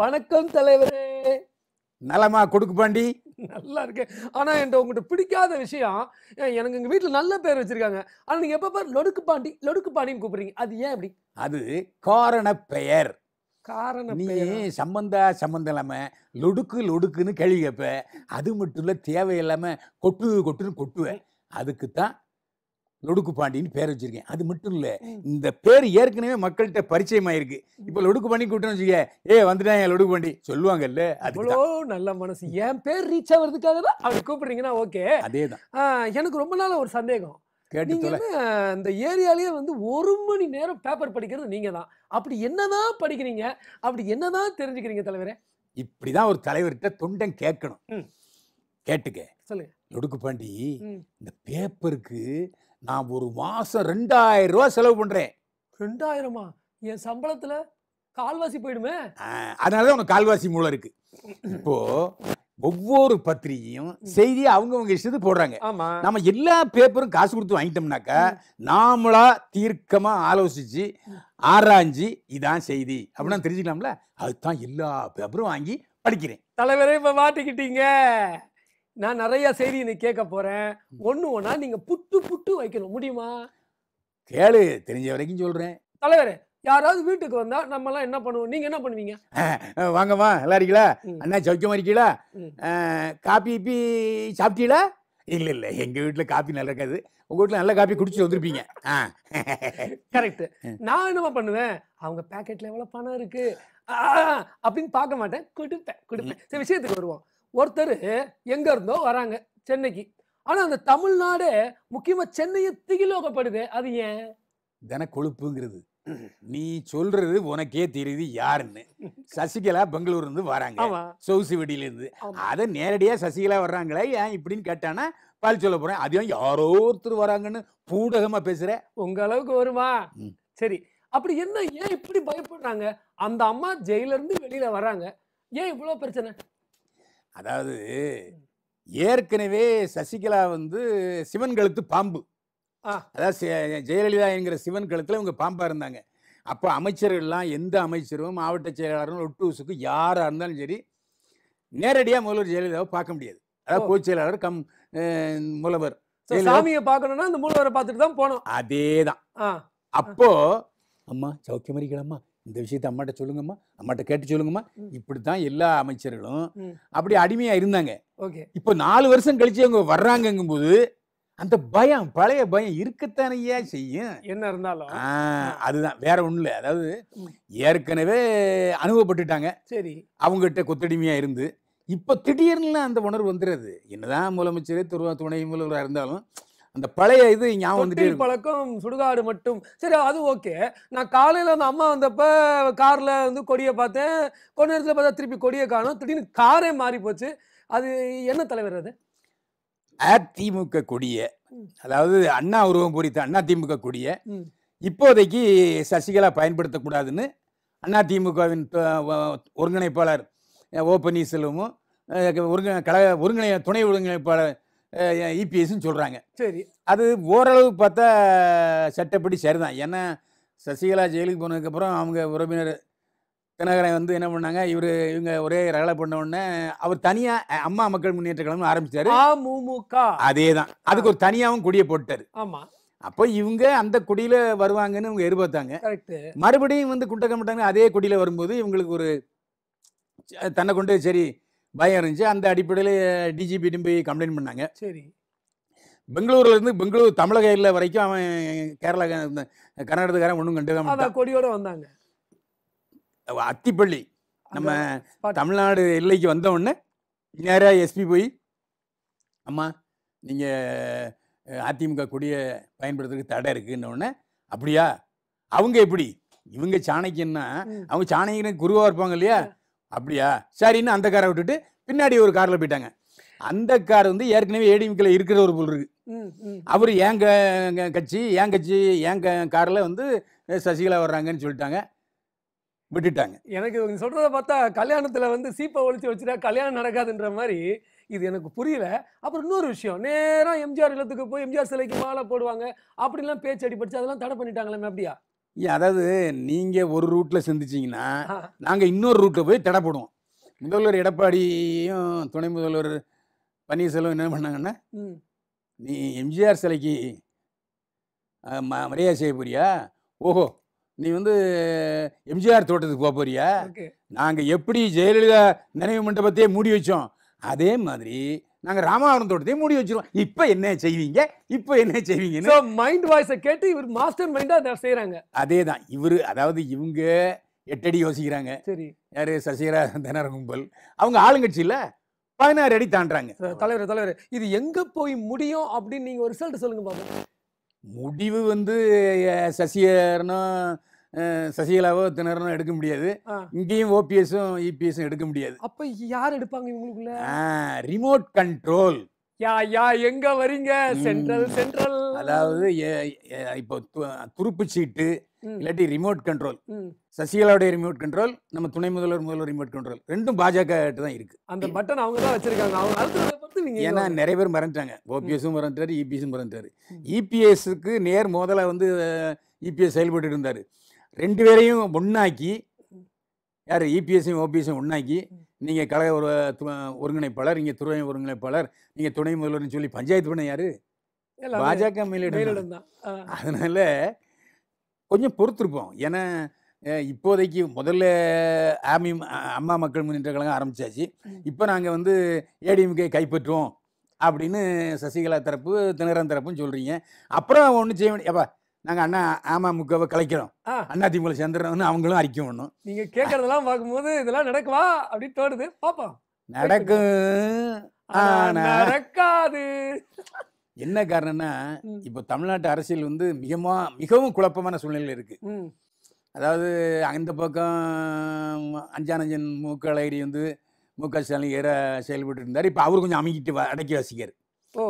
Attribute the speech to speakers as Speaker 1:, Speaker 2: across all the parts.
Speaker 1: வணக்கம் தலைவரே நலமா கொடுக்கு பாண்டி நல்லா இருக்கு ஆனா என்கிட்ட உங்கள்கிட்ட பிடிக்காத விஷயம் எனக்கு எங்க வீட்டுல நல்ல பேர் வச்சிருக்காங்க ஆனா நீங்க எப்ப பாரு லொடுக்கு பாண்டி லொடுக்கு பாண்டின்னு கூப்பிடுறீங்க அது ஏன் அப்படி
Speaker 2: அது காரண பெயர் காரணம் நீ சம்பந்தா சம்பந்தம் இல்லாமல் லொடுக்கு லொடுக்குன்னு கேள்வி கேட்ப அது மட்டும் இல்லை தேவையில்லாமல் கொட்டு கொட்டுன்னு கொட்டுவேன் அதுக்கு தான் லொடுக்கு பாண்டின்னு பேர் வச்சிருக்கேன் அது மட்டும் இல்லை இந்த பேர் ஏற்கனவே மக்கள்கிட்ட பரிச்சயமாயிருக்கு இப்போ லொடுக்கு பாண்டி கூட்டணும் ஏ வந்துட்டேன்
Speaker 1: லொடுக்கு பாண்டி சொல்லுவாங்கல்ல அவ்வளோ நல்ல மனசு என் பேர் ரீச் ஆகிறதுக்காக தான் அவர் கூப்பிடுறீங்கன்னா ஓகே அதே தான் எனக்கு ரொம்ப நாள் ஒரு சந்தேகம் அந்த ஏரியாலேயே வந்து ஒரு மணி நேரம் பேப்பர் படிக்கிறது நீங்கள் தான் அப்படி என்னதான் படிக்கிறீங்க அப்படி என்னதான் தெரிஞ்சுக்கிறீங்க தலைவரே
Speaker 2: இப்படிதான் ஒரு தலைவர்கிட்ட தொண்டன் கேட்கணும் கேட்டுக்க சொல்லுங்க லொடுக்கு பாண்டி இந்த பேப்பருக்கு நான் ஒரு மாதம் ரெண்டாயிரம் ரூபா செலவு பண்ணுறேன்
Speaker 1: ரெண்டாயிரமா என் சம்பளத்தில் கால்வாசி போயிடுமே அதனாலதான்
Speaker 2: தான் உனக்கு கால்வாசி மூலம் இருக்கு இப்போ ஒவ்வொரு பத்திரிகையும் செய்தி அவங்கவுங்க இஷ்டத்து போடுறாங்க நம்ம எல்லா பேப்பரும் காசு கொடுத்து வாங்கிட்டோம்னாக்கா நாமளா தீர்க்கமா ஆலோசிச்சு ஆராய்ஞ்சி இதான் செய்தி அப்படின்னா தெரிஞ்சுக்கலாம்ல அதுதான்
Speaker 1: எல்லா பேப்பரும் வாங்கி படிக்கிறேன் தலைவரே இப்ப மாட்டிக்கிட்டீங்க நான் நிறைய செய்தி இன்னைக்கு கேட்க போறேன் ஒன்னு ஒன்னா நீங்க புட்டு புட்டு வைக்கணும் முடியுமா கேளு
Speaker 2: தெரிஞ்ச வரைக்கும் சொல்றேன்
Speaker 1: தலைவர் யாராவது வீட்டுக்கு வந்தா நம்ம எல்லாம் என்ன பண்ணுவோம் நீங்க என்ன பண்ணுவீங்க
Speaker 2: வாங்கம்மா நல்லா இருக்கீங்களா அண்ணா சௌக்கியமா இருக்கீங்களா காப்பி இப்பி சாப்பிட்டீங்களா இல்லை இல்லை எங்க வீட்டில் காப்பி நல்லா இருக்காது உங்க வீட்டுல நல்ல காப்பி குடிச்சிட்டு வந்திருப்பீங்க
Speaker 1: கரெக்ட் நான் என்னமா பண்ணுவேன் அவங்க பேக்கெட்ல எவ்வளோ பணம் இருக்கு அப்படின்னு பார்க்க மாட்டேன் கொடுப்பேன் கொடுப்பேன் சரி விஷயத்துக்கு வருவோம் ஒருத்தர் எங்க இருந்தோ வராங்க சென்னைக்கு ஆனா அந்த தமிழ்நாடு முக்கியமா சென்னையை திகிலோகப்படுது அது ஏன்
Speaker 2: தன கொழுப்புங்கிறது நீ சொல்றது உனக்கே தெரியுது யாருன்னு சசிகலா பெங்களூர்ல இருந்து வராங்க வெடியில இருந்து அதை நேரடியா சசிகலா வர்றாங்களே ஏன் இப்படின்னு
Speaker 1: கேட்டானா பழி சொல்ல போறேன் அதையும் யாரோ ஒருத்தர் வராங்கன்னு பூடகமா பேசுற உங்க அளவுக்கு வருமா சரி அப்படி என்ன ஏன் இப்படி பயப்படுறாங்க அந்த அம்மா ஜெயில இருந்து வெளியில வராங்க ஏன் இவ்வளவு பிரச்சனை
Speaker 2: அதாவது ஏற்கனவே சசிகலா வந்து சிவன் கழுத்து பாம்பு அதாவது ஜெயலலிதா என்கிற சிவன் கழுத்தில் இவங்க பாம்பாக இருந்தாங்க அப்போ அமைச்சர்கள்லாம் எந்த அமைச்சரும் மாவட்ட செயலாளரும் ஒட்டுசுக்கு யாராக இருந்தாலும் சரி நேரடியாக முதல்வர் ஜெயலலிதாவை பார்க்க முடியாது அதாவது பொதுச் செயலாளர் கம் முதல்வர் சாமியை
Speaker 1: பார்க்கணும்னா அந்த மூலவரை பார்த்துட்டு தான் போனோம் அதே தான்
Speaker 2: அப்போ அம்மா சௌக்கியமரிக்கலாமா இந்த விஷயத்த அம்மாட்ட சொல்லுங்கம்மா அம்மாட்ட கேட்டு சொல்லுங்கம்மா இப்படி தான் எல்லா அமைச்சர்களும் அப்படி அடிமையாக இருந்தாங்க ஓகே இப்போ நாலு வருஷம் கழிச்சு அவங்க வர்றாங்கங்கும் போது அந்த பயம் பழைய பயம் இருக்கத்தானையா செய்யும் என்ன இருந்தாலும் அதுதான் வேற ஒன்றும் இல்லை அதாவது ஏற்கனவே அனுபவப்பட்டுட்டாங்க சரி அவங்ககிட்ட கொத்தடிமையா இருந்து இப்போ திடீர்னு அந்த உணர்வு வந்துடுறது என்னதான் முதலமைச்சர்
Speaker 1: துணை முதல்வராக இருந்தாலும் அந்த பழைய இது ஞாபகம் வந்துட்டு பழக்கம் சுடுகாடு மட்டும் சரி அது ஓகே நான் காலையில் அந்த அம்மா வந்தப்ப காரில் வந்து கொடியை பார்த்தேன் கொஞ்ச நேரத்தில் பார்த்தா திருப்பி கொடியை காணும் திடீர்னு காரே மாறி போச்சு அது என்ன தலைவர் அது
Speaker 2: அதிமுக கொடிய அதாவது அண்ணா உருவம் பொறித்த அண்ணா திமுக கொடிய இப்போதைக்கு சசிகலா பயன்படுத்தக்கூடாதுன்னு அண்ணா திமுகவின் ஒருங்கிணைப்பாளர் ஓ பன்னீர்செல்வமும் ஒருங்கிணை கழக ஒருங்கிணை துணை ஒருங்கிணைப்பாளர் இபிஎஸ்ன்னு e சொல்கிறாங்க சரி அது ஓரளவு பார்த்தா சட்டப்படி சரிதான் ஏன்னா சசிகலா ஜெயிலுக்கு போனதுக்கப்புறம் அவங்க உறவினர் தினகரன் வந்து என்ன பண்ணாங்க இவர் இவங்க ஒரே ரகலை பண்ண உடனே அவர் தனியாக அம்மா மக்கள் முன்னேற்ற கழகம் ஆரம்பித்தார் அமமுக அதே தான் அதுக்கு ஒரு தனியாகவும் கொடியை போட்டாரு ஆமாம் அப்போ இவங்க அந்த குடியில் வருவாங்கன்னு இவங்க எதிர்பார்த்தாங்க மறுபடியும் வந்து குண்டக்க மாட்டாங்க அதே குடியில் வரும்போது இவங்களுக்கு ஒரு தன்னை கொண்டு சரி பயம் இருந்துச்சு அந்த அடிப்படையில் டிஜிபி போய் கம்ப்ளைண்ட் பண்ணாங்க சரி பெங்களூர்லேருந்து பெங்களூர் தமிழக எல்லை வரைக்கும் அவன் கேரளா கர்நாடகத்துக்காரன் ஒன்றும் கண்டுதான் கொடியோட வந்தாங்க அத்திப்பள்ளி நம்ம தமிழ்நாடு எல்லைக்கு வந்த உடனே நேராக எஸ்பி போய் அம்மா நீங்கள் அதிமுக கொடியை பயன்படுத்துறதுக்கு தடை இருக்குன்னொடனே அப்படியா அவங்க எப்படி இவங்க சாணக்கியன்னா அவங்க சாணக்கியனுக்கு குருவாக இருப்பாங்க இல்லையா அப்படியா சரின்னு அந்த காரை விட்டுட்டு பின்னாடி ஒரு காரில் போயிட்டாங்க அந்த கார் வந்து ஏற்கனவே ஏடிஎம்கில் இருக்கிற ஒரு பொருள்
Speaker 1: இருக்கு
Speaker 2: அவர் ஏங்க கட்சி ஏன் கட்சி ஏன் காரில்
Speaker 1: வந்து சசிகலா வர்றாங்கன்னு சொல்லிட்டாங்க விட்டுட்டாங்க எனக்கு இவங்க சொல்கிறத பார்த்தா கல்யாணத்தில் வந்து சீப்பை ஒழிச்சு வச்சுட்டா கல்யாணம் நடக்காதுன்ற மாதிரி இது எனக்கு புரியல அப்புறம் இன்னொரு விஷயம் நேராக எம்ஜிஆர் இல்லத்துக்கு போய் எம்ஜிஆர் சிலைக்கு மாலை போடுவாங்க அப்படிலாம் பேச்சு அடிபடிச்சு அதெல்லாம் தடை பண்ணிட்டாங்களே அப்படியா
Speaker 2: அதாவது நீங்கள் ஒரு ரூட்டில் சிந்திச்சிங்கன்னா நாங்கள் இன்னொரு ரூட்டில் போய் தடைப்படுவோம் முதல்வர் எடப்பாடியும் துணை முதல்வர் பன்னீர்செல்வம் என்ன பண்ணாங்கன்னா நீ எம்ஜிஆர் சிலைக்கு மரியாதை செய்ய போறியா ஓஹோ நீ வந்து எம்ஜிஆர் தோட்டத்துக்கு போக போறியா நாங்கள் எப்படி ஜெயலலிதா நினைவு மண்டபத்தையே மூடி வச்சோம் அதே மாதிரி நாங்கள் ராமாவரம் முடி மூடி வச்சிருவோம் இப்போ என்ன செய்வீங்க இப்போ என்ன செய்வீங்க மைண்ட் வாய்ஸை கேட்டு இவர் மாஸ்டர் மைண்டாக அதை செய்கிறாங்க அதே தான் இவர் அதாவது இவங்க எட்டடி யோசிக்கிறாங்க சரி யார் சசிகரா தனர கும்பல் அவங்க ஆளுங்கட்சியில் பதினாறு அடி தாண்டாங்க தலைவர் தலைவர் இது எங்கே
Speaker 1: போய் முடியும் அப்படின்னு நீங்கள் ஒரு ரிசல்ட் சொல்லுங்க பாப்போம்
Speaker 2: முடிவு வந்து சசிகரனும் சசிகலாவோ திணறனோ எடுக்க முடியாது இங்கேயும் ஓபிஎஸும் இபிஎஸும் எடுக்க முடியாது
Speaker 1: அப்போ யார் எடுப்பாங்க இவங்களுக்குள்ள
Speaker 2: ரிமோட் கண்ட்ரோல்
Speaker 1: யா யா எங்க வரீங்க சென்ட்ரல் சென்ட்ரல் அதாவது
Speaker 2: இப்போ துருப்பு சீட்டு இல்லாட்டி ரிமோட் கண்ட்ரோல் சசிகலாவுடைய ரிமோட் கண்ட்ரோல் நம்ம துணை முதல்வர் முதல்வர் ரிமோட் கண்ட்ரோல் ரெண்டும் பாஜக தான் இருக்கு அந்த பட்டன் அவங்க தான் வச்சிருக்காங்க அவங்க ஏன்னா நிறைய பேர் மறந்துட்டாங்க ஓபிஎஸும் மறந்துட்டாரு இபிஎஸும் மறந்துட்டாரு இபிஎஸ்க்கு நேர் மோதலாக வந்து இபிஎஸ் செயல்பட்டு இருந்தார் ரெண்டு பேரையும் ஒன்றாக்கி யார் இபிஎஸ்சியும் e ஓபிஎஸ்சியும் ஒன்றாக்கி நீங்கள் கழக ஒரு ஒருங்கிணைப்பாளர் நீங்கள் துறை ஒருங்கிணைப்பாளர் நீங்கள் துணை முதல்வர்னு சொல்லி பஞ்சாயத்து பண்ண யார் பாஜக மேலிடம் அதனால் கொஞ்சம் பொறுத்துருப்போம் ஏன்னா இப்போதைக்கு முதல்ல ஆமி அம்மா மக்கள் முன்னேற்ற கழகம் ஆரம்பித்தாச்சு இப்போ நாங்கள் வந்து ஏடிஎம்கே கைப்பற்றுவோம் அப்படின்னு சசிகலா தரப்பு தினகரன் தரப்புன்னு சொல்கிறீங்க அப்புறம் ஒன்று செய்ய வேண்டிய அப்போ நாங்கள் அண்ணா அமமுகவை கலைக்கிறோம் அண்ணா திமுக சேர்ந்துடுறோம்னு அவங்களும் அறிக்கை ஒன்றும்
Speaker 1: நீங்கள் கேட்குறதெல்லாம் பார்க்கும்போது இதெல்லாம் நடக்குவா அப்படின்னு தோடுது பார்ப்போம்
Speaker 2: நடக்கும்
Speaker 1: நடக்காது
Speaker 2: என்ன காரணம்னா இப்போ தமிழ்நாட்டு அரசியல் வந்து மிகமா மிகவும் குழப்பமான சூழ்நிலை இருக்கு அதாவது அந்த பக்கம் அஞ்சானஞ்சன் மூக்கழகிரி வந்து மு க ஸ்டாலின் ஏற செயல்பட்டு இருந்தார் இப்போ அவர் கொஞ்சம் அமைக்கிட்டு அடக்கி வாசிக்கார்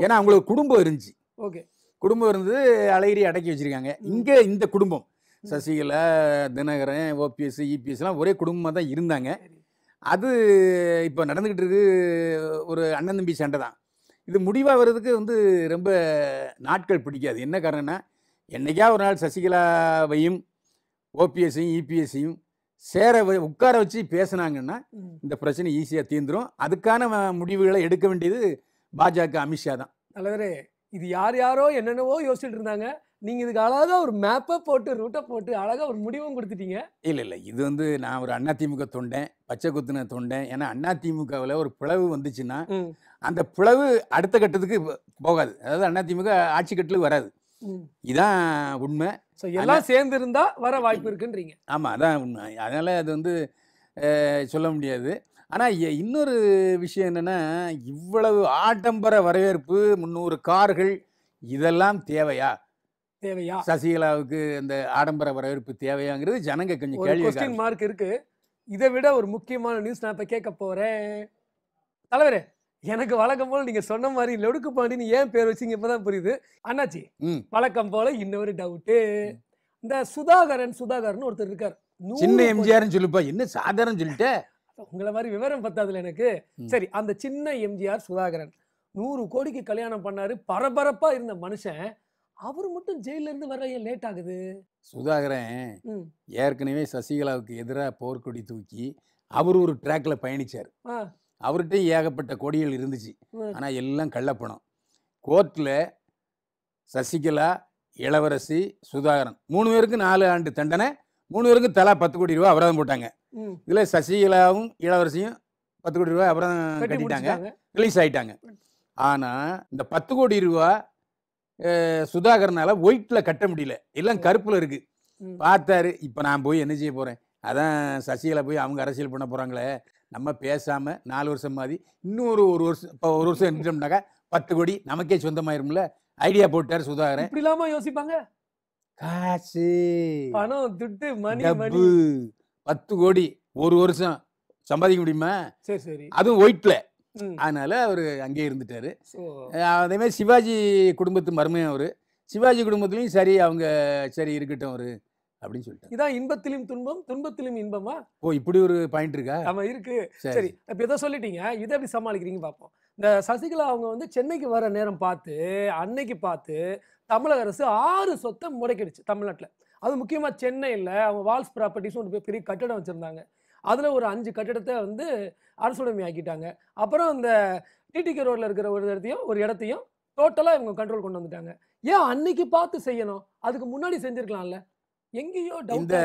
Speaker 2: ஏன்னா அவங்களுக்கு குடும்பம் இருந்துச்சு ஓகே குடும்பம் இருந்து அழகிரி அடக்கி வச்சுருக்காங்க இங்கே இந்த குடும்பம் சசிகலா தினகரன் ஓபிஎஸ் இபிஎஸ்லாம் ஒரே குடும்பமாக தான் இருந்தாங்க அது இப்போ நடந்துக்கிட்டு இருக்கு ஒரு அண்ணன் தம்பி சண்டை தான் இது முடிவாக வர்றதுக்கு வந்து ரொம்ப நாட்கள் பிடிக்காது என்ன காரணம்னா என்றைக்கா ஒரு நாள் சசிகலாவையும் ஓபிஎஸ்ஸையும் இபிஎஸ்ஸையும் சேர உட்கார வச்சு பேசினாங்கன்னா இந்த பிரச்சனை ஈஸியாக தீர்ந்துடும் அதுக்கான முடிவுகளை எடுக்க வேண்டியது பாஜக அமித்ஷா
Speaker 1: தான் தலைவரே இது யார் யாரோ என்னென்னவோ யோசிச்சுட்டு இருந்தாங்க நீங்கள் இதுக்கு அழகாக ஒரு மேப்பை போட்டு ரூட்டை போட்டு அழகாக ஒரு முடிவும் கொடுத்துட்டீங்க
Speaker 2: இல்லை இல்லை இது வந்து நான் ஒரு அண்ணா திமுக தொண்டேன் பச்சை குத்துன தொண்டேன் ஏன்னா அதிமுகவில் ஒரு பிளவு வந்துச்சுன்னா அந்த பிளவு அடுத்த கட்டத்துக்கு போகாது அதாவது அதிமுக ஆட்சி கட்டிலுக்கு வராது இதான் உண்மை ஸோ எல்லாம் சேர்ந்து இருந்தால் வர வாய்ப்பு இருக்குன்றீங்க ஆமாம் அதான் உண்மை அதனால் அது வந்து சொல்ல முடியாது ஆனால் இன்னொரு விஷயம் என்னென்னா இவ்வளவு ஆடம்பர வரவேற்பு முந்நூறு கார்கள் இதெல்லாம் தேவையா தேவையா சசிகலாவுக்கு இந்த ஆடம்பர வரவேற்பு தேவையாங்கிறது ஜனங்க கொஞ்சம் கேள்வி
Speaker 1: மார்க் இருக்கு இதை விட ஒரு முக்கியமான நியூஸ் நான் இப்போ கேட்க போகிறேன் தலைவர் எனக்கு வழக்கம் போல நீங்க சொன்ன மாதிரி லொடுக்கு பாண்டின்னு ஏன் பேர் வச்சீங்க இப்பதான் புரியுது அண்ணாச்சி வழக்கம் போல இன்னொரு டவுட்டு இந்த சுதாகரன் சுதாகரன் ஒருத்தர் இருக்கார் சின்ன எம்ஜிஆர்னு சொல்லுப்பா என்ன சாதாரணம் சொல்லிட்டு உங்களை மாதிரி விவரம் பத்தாதுல எனக்கு சரி அந்த சின்ன எம்ஜிஆர் சுதாகரன் நூறு கோடிக்கு கல்யாணம் பண்ணாரு பரபரப்பா இருந்த மனுஷன் அவர் மட்டும் ஜெயில இருந்து வர ஏன் லேட் ஆகுது
Speaker 2: சுதாகரன் ஏற்கனவே சசிகலாவுக்கு எதிராக போர்க்கொடி தூக்கி அவர் ஒரு ட்ராக்ல பயணிச்சார் அவர்கிட்ட ஏகப்பட்ட கொடிகள் இருந்துச்சு ஆனால் எல்லாம் கள்ளப்பணம் கோர்ட்டில் சசிகலா இளவரசி சுதாகரன் மூணு பேருக்கு நாலு ஆண்டு தண்டனை மூணு பேருக்கு தலா பத்து கோடி ரூபா அபராதம் போட்டாங்க இதில் சசிகலாவும் இளவரசியும் பத்து கோடி ரூபாய் அப்புறம் கட்டிட்டாங்க ரிலீஸ் ஆகிட்டாங்க ஆனால் இந்த பத்து கோடி ரூபா சுதாகர்னால ஒயிட்டில் கட்ட முடியல எல்லாம் கருப்பில் இருக்குது பார்த்தாரு இப்போ நான் போய் என்ன செய்ய போகிறேன் அதான் சசிகலா போய் அவங்க அரசியல் பண்ண போகிறாங்களே நம்ம பேசாமல் நாலு வருஷம் மாதிரி இன்னொரு ஒரு வருஷம் இப்போ ஒரு வருஷம் இருந்துட்டோம்னாக்கா பத்து கோடி நமக்கே சொந்தமாயிரும்ல ஐடியா போட்டார் சுதாகரன்
Speaker 1: இப்படி இல்லாமல் யோசிப்பாங்க காசு
Speaker 2: பணம் துட்டு மணி பத்து கோடி ஒரு வருஷம் சம்பாதிக்க முடியுமா சரி சரி அதுவும் ஒயிட்ல அதனால அவர் அங்கேயே இருந்துட்டாரு அதே மாதிரி சிவாஜி குடும்பத்து மருமையும் அவர் சிவாஜி குடும்பத்துலையும் சரி அவங்க சரி இருக்கட்டும் அவர் அப்படின்னு சொல்லிட்டு
Speaker 1: இதான் இன்பத்திலும் துன்பம் துன்பத்திலும் இன்பமா
Speaker 2: ஓ இப்படி ஒரு பாயிண்ட் இருக்கா
Speaker 1: ஆமா இருக்கு சரி இப்போ எதை சொல்லிட்டீங்க இதை எப்படி சமாளிக்கிறீங்க பார்ப்போம் இந்த சசிகலா அவங்க வந்து சென்னைக்கு வர நேரம் பார்த்து அன்னைக்கு பார்த்து தமிழக அரசு ஆறு சொத்தை முடக்கிடுச்சு தமிழ்நாட்டில் அது முக்கியமாக சென்னையில் அவங்க வால்ஸ் ப்ராப்பர்ட்டிஸ் ஒன்று பெரிய கட்டடம் வச்சுருந்தாங்க அதில் ஒரு அஞ்சு கட்டிடத்தை வந்து அரசுடைமை ஆக்கிட்டாங்க அப்புறம் அந்த டிடிகே ரோட்டில் இருக்கிற ஒரு இடத்தையும் ஒரு இடத்தையும் டோட்டலாக இவங்க கண்ட்ரோல் கொண்டு வந்துட்டாங்க ஏன் அன்னைக்கு பார்த்து செய்யணும் அதுக்கு முன்னாடி செஞ்சுருக்கலாம்ல எங்கேயோ இந்த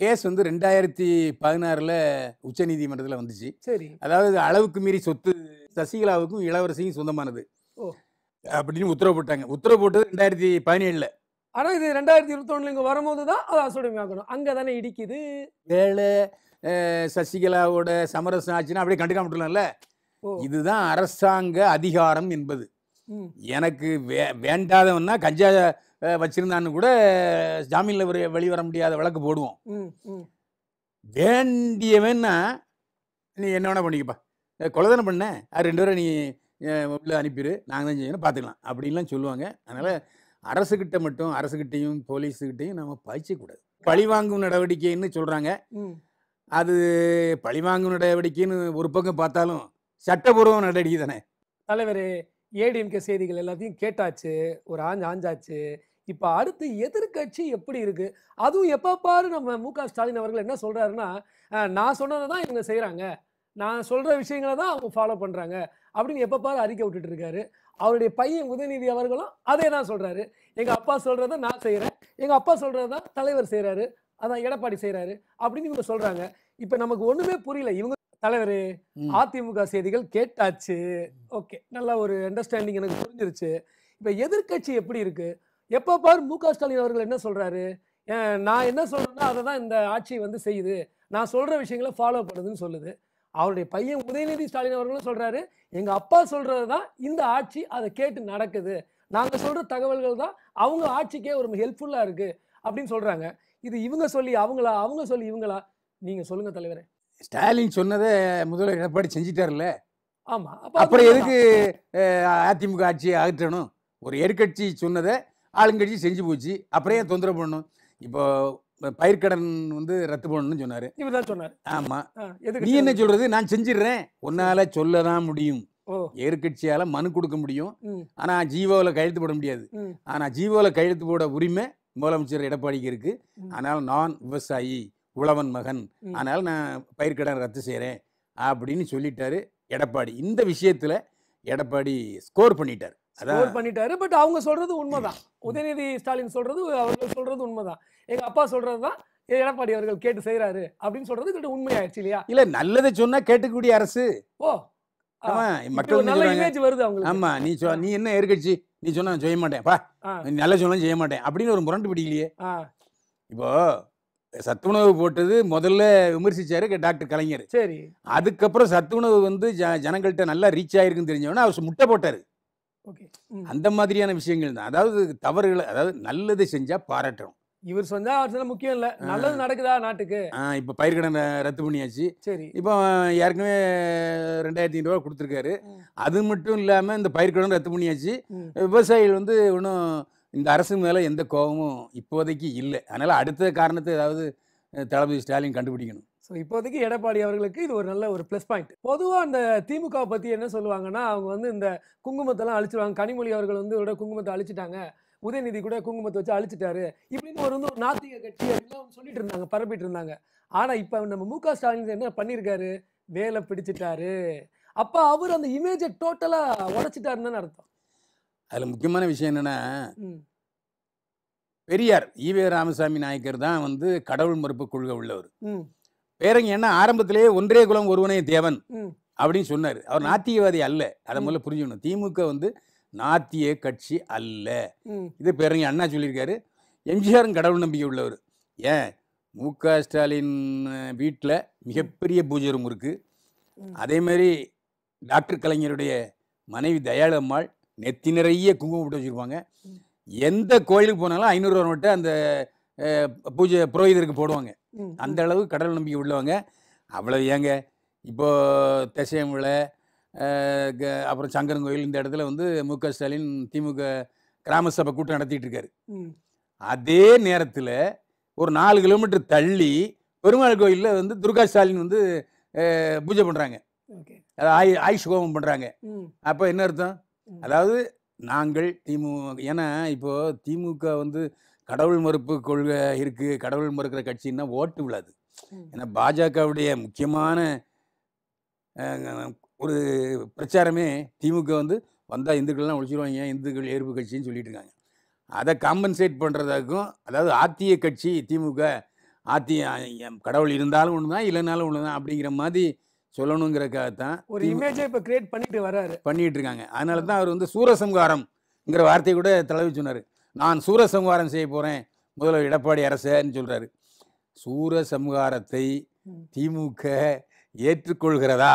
Speaker 2: கேஸ் வந்து ரெண்டாயிரத்தி பதினாறில் உச்ச நீதிமன்றத்தில் வந்துச்சு சரி அதாவது அளவுக்கு மீறி சொத்து சசிகலாவுக்கும் இளவரசியும் சொந்தமானது ஓ அப்படின்னு உத்தரவு போட்டாங்க உத்தரவு போட்டது ரெண்டாயிரத்தி பதினேழுல
Speaker 1: ஆனால் இது ரெண்டாயிரத்தி இருபத்தொன்னுல இங்கே வரும்போது தான் அதை அசோடமையாக்கணும் அங்கே தானே இடிக்குது
Speaker 2: வேலு சசிகலாவோட சமரசம் ஆச்சுன்னா அப்படியே கண்டுக்காம விட்டுலாம்ல இதுதான் அரசாங்க அதிகாரம் என்பது எனக்கு வே வேண்டாதவன்னா கஞ்சா வச்சிருந்தான்னு கூட ஜாமீனில் வெளிவர முடியாத வழக்கு
Speaker 1: போடுவோம்
Speaker 2: வேண்டியவன்னா நீ என்ன வேணா பண்ணிக்கப்பா கொலை பண்ண அது ரெண்டு பேரும் நீ உள்ள அனுப்பிடு நாங்கள் தான் செய்யணும் பார்த்துக்கலாம் அப்படின்லாம் சொல்லுவாங்க அதனால் அரசுகிட்ட மட்டும் அரசுகிட்டையும் போலீஸுகிட்டையும் நம்ம பழி பழிவாங்கும் நடவடிக்கைன்னு சொல்கிறாங்க அது பழிவாங்கும் நடவடிக்கைன்னு ஒரு பக்கம் பார்த்தாலும் சட்டபூர்வ நடவடிக்கை தானே
Speaker 1: தலைவர் ஏடிஎம்கே செய்திகள் எல்லாத்தையும் கேட்டாச்சு ஒரு ஆஞ்சு ஆஞ்சாச்சு இப்போ அடுத்து எதிர்கட்சி எப்படி இருக்கு அதுவும் எப்போ பாரு நம்ம மு க ஸ்டாலின் அவர்கள் என்ன சொல்றாருன்னா நான் சொன்னதை தான் இவங்க செய்கிறாங்க நான் சொல்கிற விஷயங்களை தான் அவங்க ஃபாலோ பண்ணுறாங்க அப்படின்னு எப்போ பாரு அறிக்கை விட்டுட்டு இருக்காரு அவருடைய பையன் உதயநிதி அவர்களும் அதே தான் சொல்கிறாரு எங்கள் அப்பா சொல்கிறத நான் செய்கிறேன் எங்கள் அப்பா சொல்கிறது தான் தலைவர் செய்கிறாரு அதான் எடப்பாடி செய்கிறாரு அப்படின்னு இவங்க சொல்கிறாங்க இப்போ நமக்கு ஒன்றுமே புரியல இவங்க தலைவர் அதிமுக செய்திகள் கேட்டாச்சு ஓகே நல்ல ஒரு அண்டர்ஸ்டாண்டிங் எனக்கு புரிஞ்சிருச்சு இப்போ எதிர்கட்சி எப்படி இருக்குது எப்போ பார் மு க ஸ்டாலின் அவர்கள் என்ன சொல்கிறாரு நான் என்ன சொல்கிறேன்னா அதை தான் இந்த ஆட்சி வந்து செய்யுது நான் சொல்கிற விஷயங்களை ஃபாலோ பண்ணுதுன்னு சொல்லுது அவருடைய பையன் உதயநிதி ஸ்டாலின் அவர்களும் சொல்கிறாரு எங்கள் அப்பா சொல்கிறது தான் இந்த ஆட்சி அதை கேட்டு நடக்குது நாங்கள் சொல்கிற தகவல்கள் தான் அவங்க ஆட்சிக்கே ஒரு ஹெல்ப்ஃபுல்லாக இருக்குது அப்படின்னு சொல்கிறாங்க இது இவங்க சொல்லி அவங்களா அவங்க சொல்லி இவங்களா நீங்கள் சொல்லுங்கள் தலைவரே
Speaker 2: ஸ்டாலின் சொன்னதை முதல்வர் எடப்பாடி செஞ்சிட்டார்ல ஆமாம் அப்புறம் எதுக்கு அதிமுக ஆட்சியை அகற்றணும் ஒரு எதிர்கட்சி சொன்னதை ஆளுங்கட்சி செஞ்சு போச்சு அப்புறம் ஏன் தொந்தரவு பண்ணணும் இப்போ பயிர்க்கடன் வந்து ரத்து பண்ணணும்னு சொன்னாரு இவர் தான் சொன்னார் ஆமா நீ என்ன சொல்றது நான் செஞ்சிடுறேன் உன்னால சொல்லதான் முடியும் எதிர்கட்சியால மனு கொடுக்க முடியும் ஆனா ஜீவோல கையெழுத்து போட முடியாது ஆனா ஜீவோல கையெழுத்து போட உரிமை முதலமைச்சர் எடப்பாடிக்கு இருக்கு ஆனால் நான் விவசாயி உழவன் மகன் ஆனால் நான் பயிர்க்கடன் ரத்து செய்கிறேன் அப்படின்னு சொல்லிட்டாரு எடப்பாடி இந்த விஷயத்தில் எடப்பாடி ஸ்கோர் பண்ணிட்டார்
Speaker 1: ஸ்கோர் பண்ணிட்டாரு பட் அவங்க சொல்றது உண்மைதான் உதயநிதி ஸ்டாலின் சொல்றது அவர்கள் சொல்றது உண்மைதான் எங்க அப்பா சொல்றது தான் எடப்பாடி அவர்கள் கேட்டு செய்யறாரு அப்படின்னு சொல்றது கிட்ட உண்மையாயிடுச்சு இல்லையா
Speaker 2: இல்ல நல்லதை சொன்னா கேட்டுக்கூடிய அரசு
Speaker 1: ஓ ஆமா மக்கள் நல்ல வருது ஆமா
Speaker 2: நீ சொ நீ என்ன நீ சொன்னா அப்படின்னு ஒரு முரண்டு பிடிக்கலையே இப்போ சத்துணவு போட்டது முதல்ல விமர்சிச்சாரு டாக்டர் கலைஞர் சரி அதுக்கப்புறம் சத்துணவு வந்து ஜனங்கள்ட்ட நல்லா ரீச் ஆயிருக்குன்னு தெரிஞ்சவொடனே அவர் முட்டை போட்டாரு அந்த மாதிரியான விஷயங்கள் தான் அதாவது தவறுகளை அதாவது நல்லதை செஞ்சா பாராட்டணும்
Speaker 1: இவர் சொன்னா அவர் சொல்ல முக்கியம் இல்லை நல்லது நடக்குதா நாட்டுக்கு
Speaker 2: இப்போ பயிர்கடனை ரத்து பண்ணியாச்சு சரி இப்போ ஏற்கனவே ரெண்டாயிரத்தி ஐநூறு கொடுத்துருக்காரு அது மட்டும் இல்லாமல் இந்த பயிர்கடன் ரத்து பண்ணியாச்சு விவசாயிகள் வந்து இன்னும் இந்த அரசு மேலே எந்த கோபமும் இப்போதைக்கு இல்லை அதனால் அடுத்த காரணத்தை ஏதாவது தளபதி ஸ்டாலின் கண்டுபிடிக்கணும்
Speaker 1: ஸோ இப்போதைக்கு எடப்பாடி அவர்களுக்கு இது ஒரு நல்ல ஒரு ப்ளஸ் பாயிண்ட் பொதுவாக அந்த திமுக பற்றி என்ன சொல்லுவாங்கன்னா அவங்க வந்து இந்த குங்குமத்தெல்லாம் அழிச்சிருவாங்க கனிமொழி அவர்கள் வந்து இவரோட குங்குமத்தை அழிச்சிட்டாங்க உதயநிதி கூட குங்குமத்தை வச்சு அழிச்சிட்டாரு இப்படின்னு ஒரு வந்து ஒரு நாத்திக கட்சி எல்லாம் சொல்லிட்டு இருந்தாங்க பரப்பிட்டு இருந்தாங்க ஆனால் இப்போ நம்ம மு க ஸ்டாலின் என்ன பண்ணியிருக்காரு வேலை பிடிச்சிட்டாரு அப்போ அவர் அந்த இமேஜை டோட்டலாக உடச்சிட்டாருன்னு அர்த்தம்
Speaker 2: அதில் முக்கியமான விஷயம் என்னென்னா பெரியார் ஈவே ராமசாமி நாயக்கர் தான் வந்து கடவுள் மறுப்பு கொள்கை உள்ளவர் பேரங்க என்ன ஆரம்பத்திலே ஒன்றே குலம் ஒருவனே தேவன் அப்படின்னு சொன்னார் அவர் நாத்தியவாதி அல்ல அதை முதல்ல புரிஞ்சுக்கணும் திமுக வந்து நாத்திய கட்சி அல்ல இது பேரங்க அண்ணா சொல்லியிருக்காரு எம்ஜிஆரும் கடவுள் நம்பிக்கை உள்ளவர் ஏன் மு க ஸ்டாலின் வீட்டில் மிகப்பெரிய பூஜை ரூம் இருக்குது அதே மாதிரி டாக்டர் கலைஞருடைய மனைவி தயாளம்மாள் நெத்தி நிறைய குங்குமம் போட்டு வச்சுருப்பாங்க எந்த கோயிலுக்கு போனாலும் ஐநூறுரூவா மட்டும் அந்த பூஜை புரோகிதருக்கு போடுவாங்க அந்த அளவு கடல் நம்பிக்கை உள்ளவங்க அவ்வளோ ஏங்க இப்போது திசையமுளை அப்புறம் சங்கரன் கோயில் இந்த இடத்துல வந்து மு க ஸ்டாலின் திமுக கிராம சபை கூட்டம் நடத்திட்டு இருக்காரு அதே நேரத்தில் ஒரு நாலு கிலோமீட்டர் தள்ளி பெருமாள் கோயிலில் வந்து துர்கா ஸ்டாலின் வந்து பூஜை பண்ணுறாங்க ஆய் ஆயு ஆயுஷ் கோபம் பண்ணுறாங்க அப்போ என்ன அர்த்தம் அதாவது நாங்கள் திமுக ஏன்னா இப்போது திமுக வந்து கடவுள் மறுப்பு கொள்கை இருக்குது கடவுள் மறுக்கிற கட்சின்னா ஓட்டு விழாது ஏன்னா பாஜகவுடைய முக்கியமான ஒரு பிரச்சாரமே திமுக வந்து வந்தால் இந்துக்கள்லாம் ஒழிச்சிருவாங்க இந்துக்கள் எதிர்ப்பு கட்சின்னு சொல்லிட்டு இருக்காங்க அதை காம்பன்சேட் பண்ணுறதாக்கும் அதாவது ஆத்திய கட்சி திமுக ஆத்திய கடவுள் இருந்தாலும் ஒன்று தான் இல்லைனாலும் ஒன்று தான் அப்படிங்கிற மாதிரி சொல்லணுங்கிறக்காகத்தான் தான் ஒரு இமேஜை
Speaker 1: இப்போ கிரியேட் பண்ணிட்டு வர்றாரு
Speaker 2: பண்ணிட்டு இருக்காங்க அதனால தான் அவர் வந்து சூரசங்காரம்ங்கிற வார்த்தையை கூட தலைவி சொன்னார் நான் சூரசம்ஹாரம் செய்ய போகிறேன் முதல்வர் எடப்பாடி அரசன்னு சொல்கிறாரு சூரசம்ஹாரத்தை திமுக ஏற்றுக்கொள்கிறதா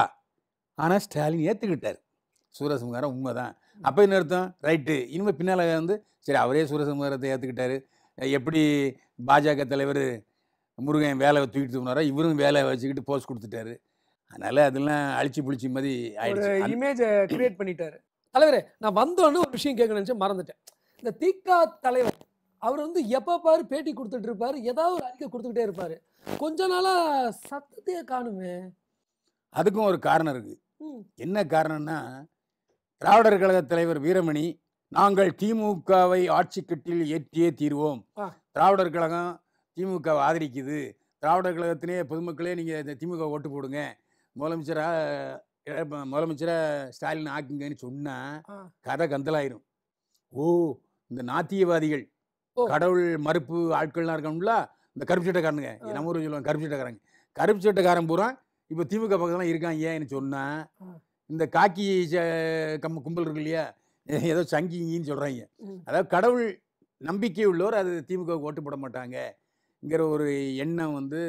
Speaker 2: ஆனால் ஸ்டாலின் ஏற்றுக்கிட்டார் சூரசம்ஹாரம் உண்மை தான் அப்போ என்ன அர்த்தம் ரைட்டு இனிமேல் பின்னால் வந்து சரி அவரே சூரசம்ஹாரத்தை ஏற்றுக்கிட்டாரு எப்படி பாஜக தலைவர் முருகன் வேலை தூக்கிட்டு போனாரோ இவரும் வேலை வச்சுக்கிட்டு போஸ்ட் கொடுத்துட்டாரு அதனால் அதெல்லாம் அழிச்சு புளிச்சு மாதிரி
Speaker 1: இமேஜை கிரியேட் பண்ணிட்டாரு தலைவரே நான் வந்தோன்னு ஒரு விஷயம் கேட்கணும்னு மறந்துட்டேன் இந்த திகா தலைவர் அவர் வந்து எப்போ பாரு பேட்டி கொடுத்துட்டு இருப்பார் ஏதாவது ஒரு அறிக்கை கொடுத்துக்கிட்டே இருப்பார் கொஞ்ச நாளாக சத்தத்தையே காணுமே
Speaker 2: அதுக்கும் ஒரு காரணம் இருக்கு என்ன காரணம்னா திராவிடர் கழக தலைவர் வீரமணி நாங்கள் திமுகவை ஆட்சி கட்டில் ஏற்றியே தீர்வோம் திராவிடர் கழகம் திமுகவை ஆதரிக்குது திராவிடர் கழகத்திலே பொதுமக்களே நீங்கள் இந்த திமுக ஓட்டு போடுங்க முதலமைச்சராக முதலமைச்சராக ஸ்டாலின் ஆக்குங்கன்னு சொன்னால் கதை கந்தலாயிரும் ஓ இந்த நாத்தியவாதிகள் கடவுள் மறுப்பு ஆட்கள்லாம் இருக்கணும்ல இந்த கருப்பு சட்டக்காரனுங்க நம்ம ஊர் சொல்லுவாங்க கருப்பு சட்டக்காரங்க கருப்பு சட்டக்காரன் பூரா இப்போ திமுக பக்கத்தில் இருக்கான் ஏன்னு சொன்னால் இந்த காக்கி கம் கும்பல் இருக்கு இல்லையா ஏதோ சங்கிங்கன்னு சொல்கிறாங்க அதாவது கடவுள் நம்பிக்கை உள்ளவர் அது திமுக ஓட்டு போட மாட்டாங்கங்கிற ஒரு எண்ணம் வந்து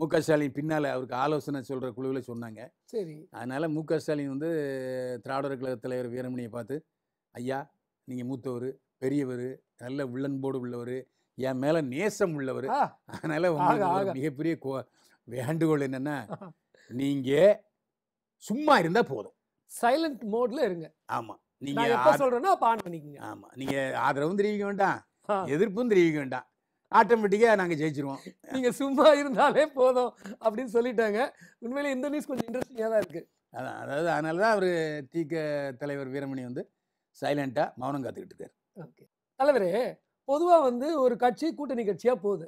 Speaker 2: மு க ஸ்டாலின் பின்னால் அவருக்கு ஆலோசனை சொல்கிற குழுவில் சொன்னாங்க சரி அதனால் மு க ஸ்டாலின் வந்து திராவிடர் கழக தலைவர் வீரமணியை பார்த்து ஐயா நீங்கள் மூத்தவர் பெரியவர் நல்ல உள்ளன்போடு உள்ளவர் என் மேலே நேசம் உள்ளவர் அதனால் உங்களுக்கு மிகப்பெரிய கோ வேண்டுகோள் என்னென்னா நீங்கள் சும்மா இருந்தால் போதும்
Speaker 1: சைலண்ட் மோட்ல இருங்க
Speaker 2: ஆமாம் நீங்கள் எப்போ
Speaker 1: சொல்கிறேன்னா பான் பண்ணிக்கங்க ஆமாம்
Speaker 2: நீங்கள் ஆதரவும் தெரிவிக்க வேண்டாம் எதிர்ப்பும் தெரிவிக்க வேண்டாம் ஆட்டோமேட்டிக்காக நாங்கள் ஜெயிச்சிருவோம்
Speaker 1: நீங்கள் சும்மா இருந்தாலே போதும் அப்படின்னு சொல்லிட்டாங்க உண்மையிலே இந்த நியூஸ் கொஞ்சம் இன்ட்ரெஸ்டிங்காக தான் இருக்குது அதான் அதாவது அதனால தான் அவர் தீக்க தலைவர் வீரமணி வந்து
Speaker 2: சைலண்டாக மௌனம் காத்துக்கிட்டு இருக்காரு
Speaker 1: ஓகே தலைவரே பொதுவாக வந்து ஒரு கட்சி கூட்டணி கட்சியாக போகுது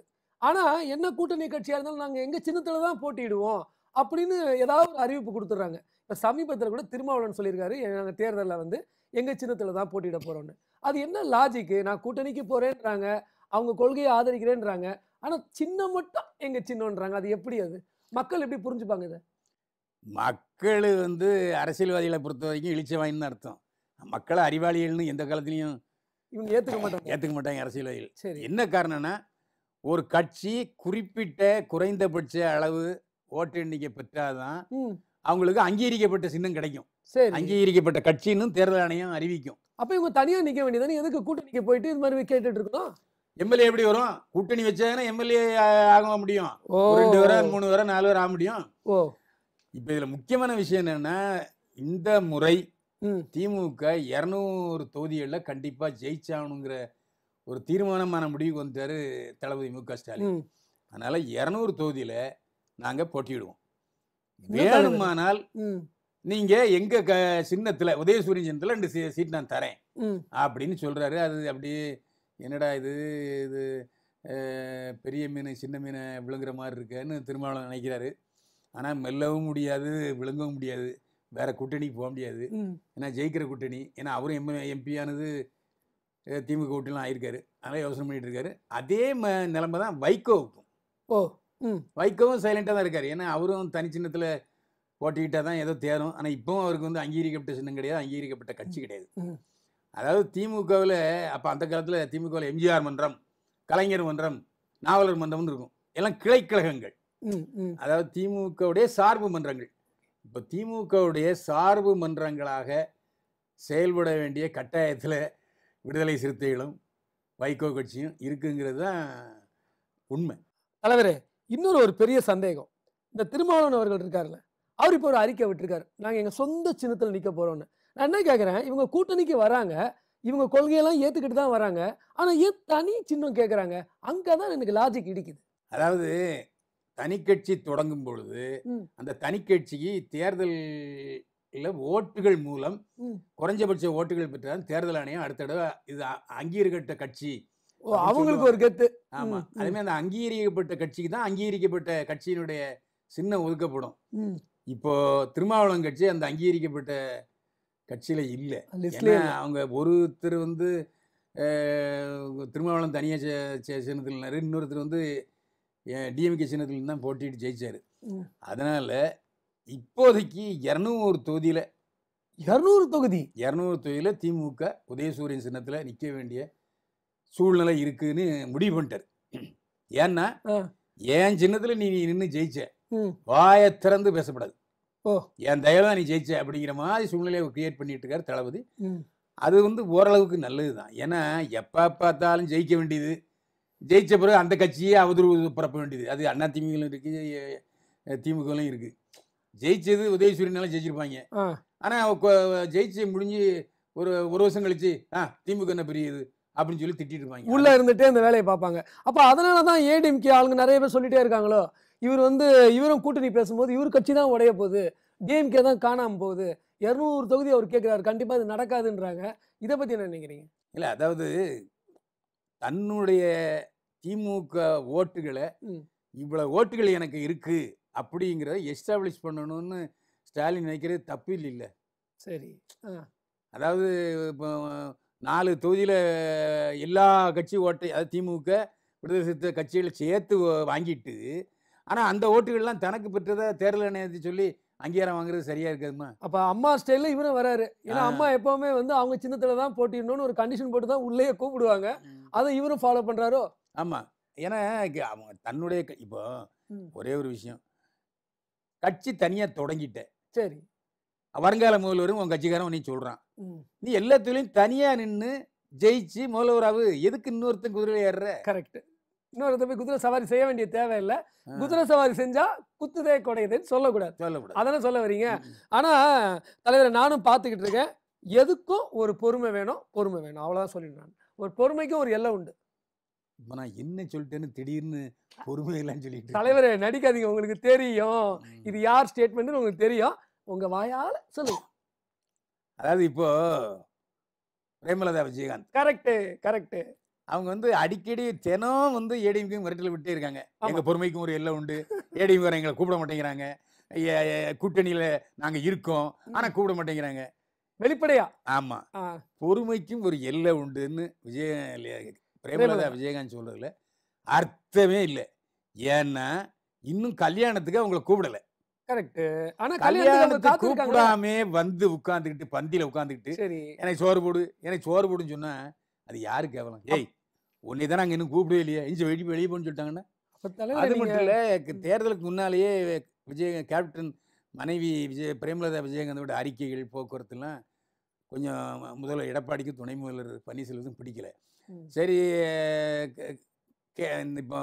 Speaker 1: ஆனால் என்ன கூட்டணி கட்சியாக இருந்தாலும் நாங்கள் எங்கள் சின்னத்தில் தான் போட்டியிடுவோம் அப்படின்னு ஏதாவது ஒரு அறிவிப்பு கொடுத்துட்றாங்க இப்போ சமீபத்தில் கூட திருமாவளவன் சொல்லியிருக்காரு நாங்கள் தேர்தலில் வந்து எங்கள் சின்னத்தில் தான் போட்டியிட போகிறோன்னு அது என்ன லாஜிக்கு நான் கூட்டணிக்கு போகிறேன்றாங்க அவங்க கொள்கையை ஆதரிக்கிறேன்றாங்க ஆனால் சின்னம் மட்டும் எங்கள் சின்னன்றாங்க அது எப்படி அது மக்கள் எப்படி புரிஞ்சுப்பாங்க இதை
Speaker 2: மக்கள் வந்து அரசியல்வாதிகளை பொறுத்த வரைக்கும் இழிச்சவாயின்னு அர்த்தம் மக்களை அறிவாளிகள்னு எந்த காலத்துலேயும் இவங்க ஏற்றுக்க மாட்டாங்க ஏற்றுக்க மாட்டாங்க அரசியல்வாதிகள் சரி என்ன காரணம்னா ஒரு கட்சி குறிப்பிட்ட குறைந்தபட்ச அளவு ஓட்டு எண்ணிக்கை பெற்றாதான் அவங்களுக்கு அங்கீகரிக்கப்பட்ட சின்னம் கிடைக்கும் சரி அங்கீகரிக்கப்பட்ட கட்சின்னு தேர்தல் ஆணையம் அறிவிக்கும்
Speaker 1: அப்போ இவங்க தனியாக நிற்க வேண்டியதானே எதுக்கு கூட்டணிக்கு போயிட்டு இது மாதிரி கேட்டுட்டு இருக்கணும்
Speaker 2: எம்எல்ஏ எப்படி வரும் கூட்டணி வச்சாங்கன்னா எம்எல்ஏ ஆக முடியும் ரெண்டு வர
Speaker 1: மூணு வர நாலு வர ஆக முடியும் இப்போ
Speaker 2: இதில் முக்கியமான விஷயம் என்னன்னா இந்த முறை திமுக இரநூறு தொகுதிகளில் கண்டிப்பாக ஜெயிச்சாகணுங்கிற ஒரு தீர்மானமான முடிவுக்கு வந்துட்டாரு தளபதி மு க ஸ்டாலின் அதனால் இரநூறு தொகுதியில் நாங்கள் போட்டியிடுவோம் வேணுமானால் நீங்கள் எங்கள் க சின்னத்தில் உதயசூரிய சின்னத்தில் ரெண்டு சீ- சீட் நான் தரேன் அப்படின்னு சொல்கிறாரு அது அப்படியே என்னடா இது இது பெரிய மீன் சின்ன மீனை விழுங்குற மாதிரி இருக்கேன்னு திருமாவளவன் நினைக்கிறாரு ஆனால் மெல்லவும் முடியாது விழுங்கவும் முடியாது வேற கூட்டணிக்கு போக முடியாது ஏன்னா ஜெயிக்கிற கூட்டணி ஏன்னா அவரும் எம் எம்பியானது திமுக கூட்டணிலாம் ஆயிருக்காரு அதனால் யோசனை பண்ணிட்டு இருக்காரு அதே ம நிலைமை தான் வைகோவுக்கும் ஓ வைகோவும் சைலண்டாக தான் இருக்கார் ஏன்னா அவரும் தனிச்சின்னத்தில் போட்டிக்கிட்டால் தான் ஏதோ தேரும் ஆனால் இப்போவும் அவருக்கு வந்து அங்கீகரிக்கப்பட்ட சின்னம் கிடையாது அங்கீகரிக்கப்பட்ட கட்சி கிடையாது அதாவது திமுகவில் அப்போ அந்த காலத்தில் திமுகவில் எம்ஜிஆர் மன்றம் கலைஞர் மன்றம் நாவலர் மன்றம்னு இருக்கும் எல்லாம் கிளைக்கழகங்கள் அதாவது திமுகவுடைய சார்பு மன்றங்கள் இப்போ திமுகவுடைய சார்பு மன்றங்களாக செயல்பட வேண்டிய கட்டாயத்தில் விடுதலை சிறுத்தைகளும் வைகோ கட்சியும் இருக்குங்கிறது தான் உண்மை
Speaker 1: தலைவரே இன்னொரு ஒரு பெரிய சந்தேகம் இந்த திருமாவளவன் அவர்கள் இருக்காருல்ல அவர் இப்போ ஒரு அறிக்கை விட்டுருக்காரு நாங்கள் எங்கள் சொந்த சின்னத்தில் நிற்க போகிறோன்னு நான் என்ன கேட்குறேன் இவங்க கூட்டணிக்கு வராங்க இவங்க கொள்கையெல்லாம் ஏற்றுக்கிட்டு தான் வராங்க ஆனால் ஏன் தனி சின்னம் கேட்குறாங்க அங்கே தான் எனக்கு லாஜிக் இடிக்குது
Speaker 2: அதாவது தனிக்கட்சி தொடங்கும் பொழுது அந்த தனிக்கட்சிக்கு தேர்தலில் ஓட்டுகள் மூலம் குறைஞ்சபட்ச ஓட்டுகள் பெற்றால் தேர்தல் ஆணையம் அடுத்த தடவை இது அங்கீகரிக்கப்பட்ட கட்சி அவங்களுக்கு ஒரு கத்து ஆமா அதுமாதிரி அந்த அங்கீகரிக்கப்பட்ட கட்சிக்கு தான் அங்கீகரிக்கப்பட்ட கட்சியினுடைய சின்னம் ஒதுக்கப்படும் இப்போ திருமாவளம் கட்சி அந்த அங்கீகரிக்கப்பட்ட கட்சியில இல்லை அவங்க ஒருத்தர் வந்து திருமாவளம் தனியாக சேர்ந்ததுனாரு இன்னொருத்தர் வந்து டிஎம்கே சின்னத்துலேருந்து தான் போட்டிட்டு ஜெயிச்சார் அதனால் இப்போதைக்கு இரநூறு தொகுதியில் இரநூறு தொகுதி இரநூறு தொகுதியில் திமுக உதயசூரியன் சின்னத்தில் நிற்க வேண்டிய சூழ்நிலை இருக்குதுன்னு முடிவு பண்ணிட்டார் ஏன்னா என் சின்னத்தில் நீ நின்று ஜெயிச்ச வாயை திறந்து பேசப்படாது ஓ என் தயவு தான் நீ ஜெயிச்ச அப்படிங்கிற மாதிரி சூழ்நிலையை கிரியேட் பண்ணிட்டு இருக்கார் தளபதி அது வந்து ஓரளவுக்கு நல்லது தான் ஏன்னா எப்போ பார்த்தாலும் ஜெயிக்க வேண்டியது ஜெயிச்ச பிறகு அந்த கட்சியே அவதூறு பரப்ப வேண்டியது அது அண்ணா திமுகலும் இருக்குது திமுகலும் இருக்குது ஜெயிச்சது உதயசூரியனால ஜெயிச்சிருப்பாங்க ஆனால் ஜெயிச்சு முடிஞ்சு ஒரு ஒரு வருஷம் கழிச்சு ஆ திமுக என்ன பெரியது அப்படின்னு சொல்லி திட்டிட்டு இருப்பாங்க உள்ளே
Speaker 1: இருந்துட்டே அந்த வேலையை பார்ப்பாங்க அப்போ அதனால தான் ஏடிஎம்கே ஆளுங்க நிறைய பேர் சொல்லிகிட்டே இருக்காங்களோ இவர் வந்து இவரும் கூட்டணி பேசும்போது இவர் கட்சி தான் உடைய போகுது டிஎம்கே தான் காணாமல் போகுது இரநூறு தொகுதி அவர் கேட்குறாரு கண்டிப்பாக இது நடக்காதுன்றாங்க இதை பற்றி என்ன நினைக்கிறீங்க
Speaker 2: இல்லை அதாவது தன்னுடைய திமுக ஓட்டுகளை இவ்வளோ ஓட்டுகள் எனக்கு இருக்குது அப்படிங்கிறத எஸ்டாப்ளிஷ் பண்ணணும்னு ஸ்டாலின் நினைக்கிறது தப்பு இல்லை இல்லை சரி அதாவது இப்போ நாலு தொகுதியில் எல்லா கட்சி ஓட்டை அதாவது திமுக விடுதலை கட்சிகளை சேர்த்து வாங்கிட்டு ஆனால் அந்த ஓட்டுகள்லாம் தனக்கு பெற்றதை தேர்தல் ஆணையத்தை சொல்லி அங்கீகாரம் வாங்குறது சரியா இருக்காதுமா
Speaker 1: அப்போ அம்மா ஸ்டைலில் இவரும் வராரு ஏன்னா அம்மா எப்பவுமே வந்து அவங்க சின்னத்தில் தான் போட்டிடணும்னு ஒரு கண்டிஷன் போட்டு தான் உள்ளே கூப்பிடுவாங்க அதை இவரும் ஃபாலோ பண்ணுறாரோ ஆமாம்
Speaker 2: ஏன்னா அவங்க தன்னுடைய இப்போ ஒரே ஒரு விஷயம் கட்சி தனியாக தொடங்கிட்டேன் சரி வருங்கால முதல்வரும் உன் கட்சிக்காரன் நீ சொல்கிறான் நீ எல்லாத்துலேயும்
Speaker 1: தனியாக நின்று ஜெயிச்சு முதல்வராவு எதுக்கு இன்னொருத்தன் குதிரை ஏறுற கரெக்டு இன்னொருத்த போய் குதிரை சவாரி செய்ய வேண்டிய தேவையில்லை குதிரை சவாரி செஞ்சால் குத்துதே குடையதுன்னு சொல்லக்கூடாது சொல்லக்கூடாது அதெல்லாம் சொல்ல வரீங்க ஆனால் தலைவர் நானும் பார்த்துக்கிட்டு இருக்கேன் எதுக்கும் ஒரு பொறுமை வேணும் பொறுமை வேணும் அவ்வளோதான் சொல்லிடுறேன் ஒரு பொறுமைக்கும் ஒரு எல்லை உண்டு
Speaker 2: இப்போ நான் என்ன சொல்லிட்டேன்னு திடீர்னு பொறுமையெல்லாம் சொல்லிட்டு
Speaker 1: தலைவரே நடிக்காதீங்க உங்களுக்கு தெரியும் இது யார் ஸ்டேட்மெண்ட்னு உங்களுக்கு தெரியும் உங்கள் வாயால் சொல்லுங்க
Speaker 2: அதாவது இப்போ பிரேமலதா விஜயகாந்த்
Speaker 1: கரெக்டு கரெக்டு அவங்க வந்து அடிக்கடி தினம் வந்து
Speaker 2: ஏடிஎம்கே மிரட்டல் விட்டே இருக்காங்க எங்கள் பொறுமைக்கும் ஒரு எல்லாம் உண்டு ஏடிஎம்கார எங்களை கூப்பிட மாட்டேங்கிறாங்க கூட்டணியில் நாங்கள் இருக்கோம் ஆனால் கூப்பிட மாட்டேங்கிறாங்க வெளிப்படையா ஆமாம் பொறுமைக்கும் ஒரு எல்லை உண்டுன்னு விஜய பிரேமலதா விஜயகாந்த் சொல்கிறதுல அர்த்தமே இல்லை ஏன்னா இன்னும் கல்யாணத்துக்கு அவங்கள கூப்பிடலை
Speaker 1: ஆனா கல்யாணத்துக்கு கூப்பிடாமே
Speaker 2: வந்து உட்காந்துக்கிட்டு பந்தியில உட்காந்துக்கிட்டு சரி எனக்கு சோறு போடு எனக்கு சோறு போடுன்னு சொன்னா அது யாரு கேவலம் ஏய் உன்னைதான் தானே இன்னும் கூப்பிடவே இல்லையா இஞ்சி வெளியே வெளியே போன்னு சொல்லிட்டாங்கன்னா அது மட்டும் தேர்தலுக்கு முன்னாலேயே விஜய கேப்டன் மனைவி விஜய் பிரேமலதா விஜயகாந்தோட அறிக்கைகள் போக்குவரத்துலாம் கொஞ்சம் முதல்வர் எடப்பாடிக்கு துணை முதல்வர் பன்னீர்செல்வத்துக்கும் பிடிக்கல சரி இப்போ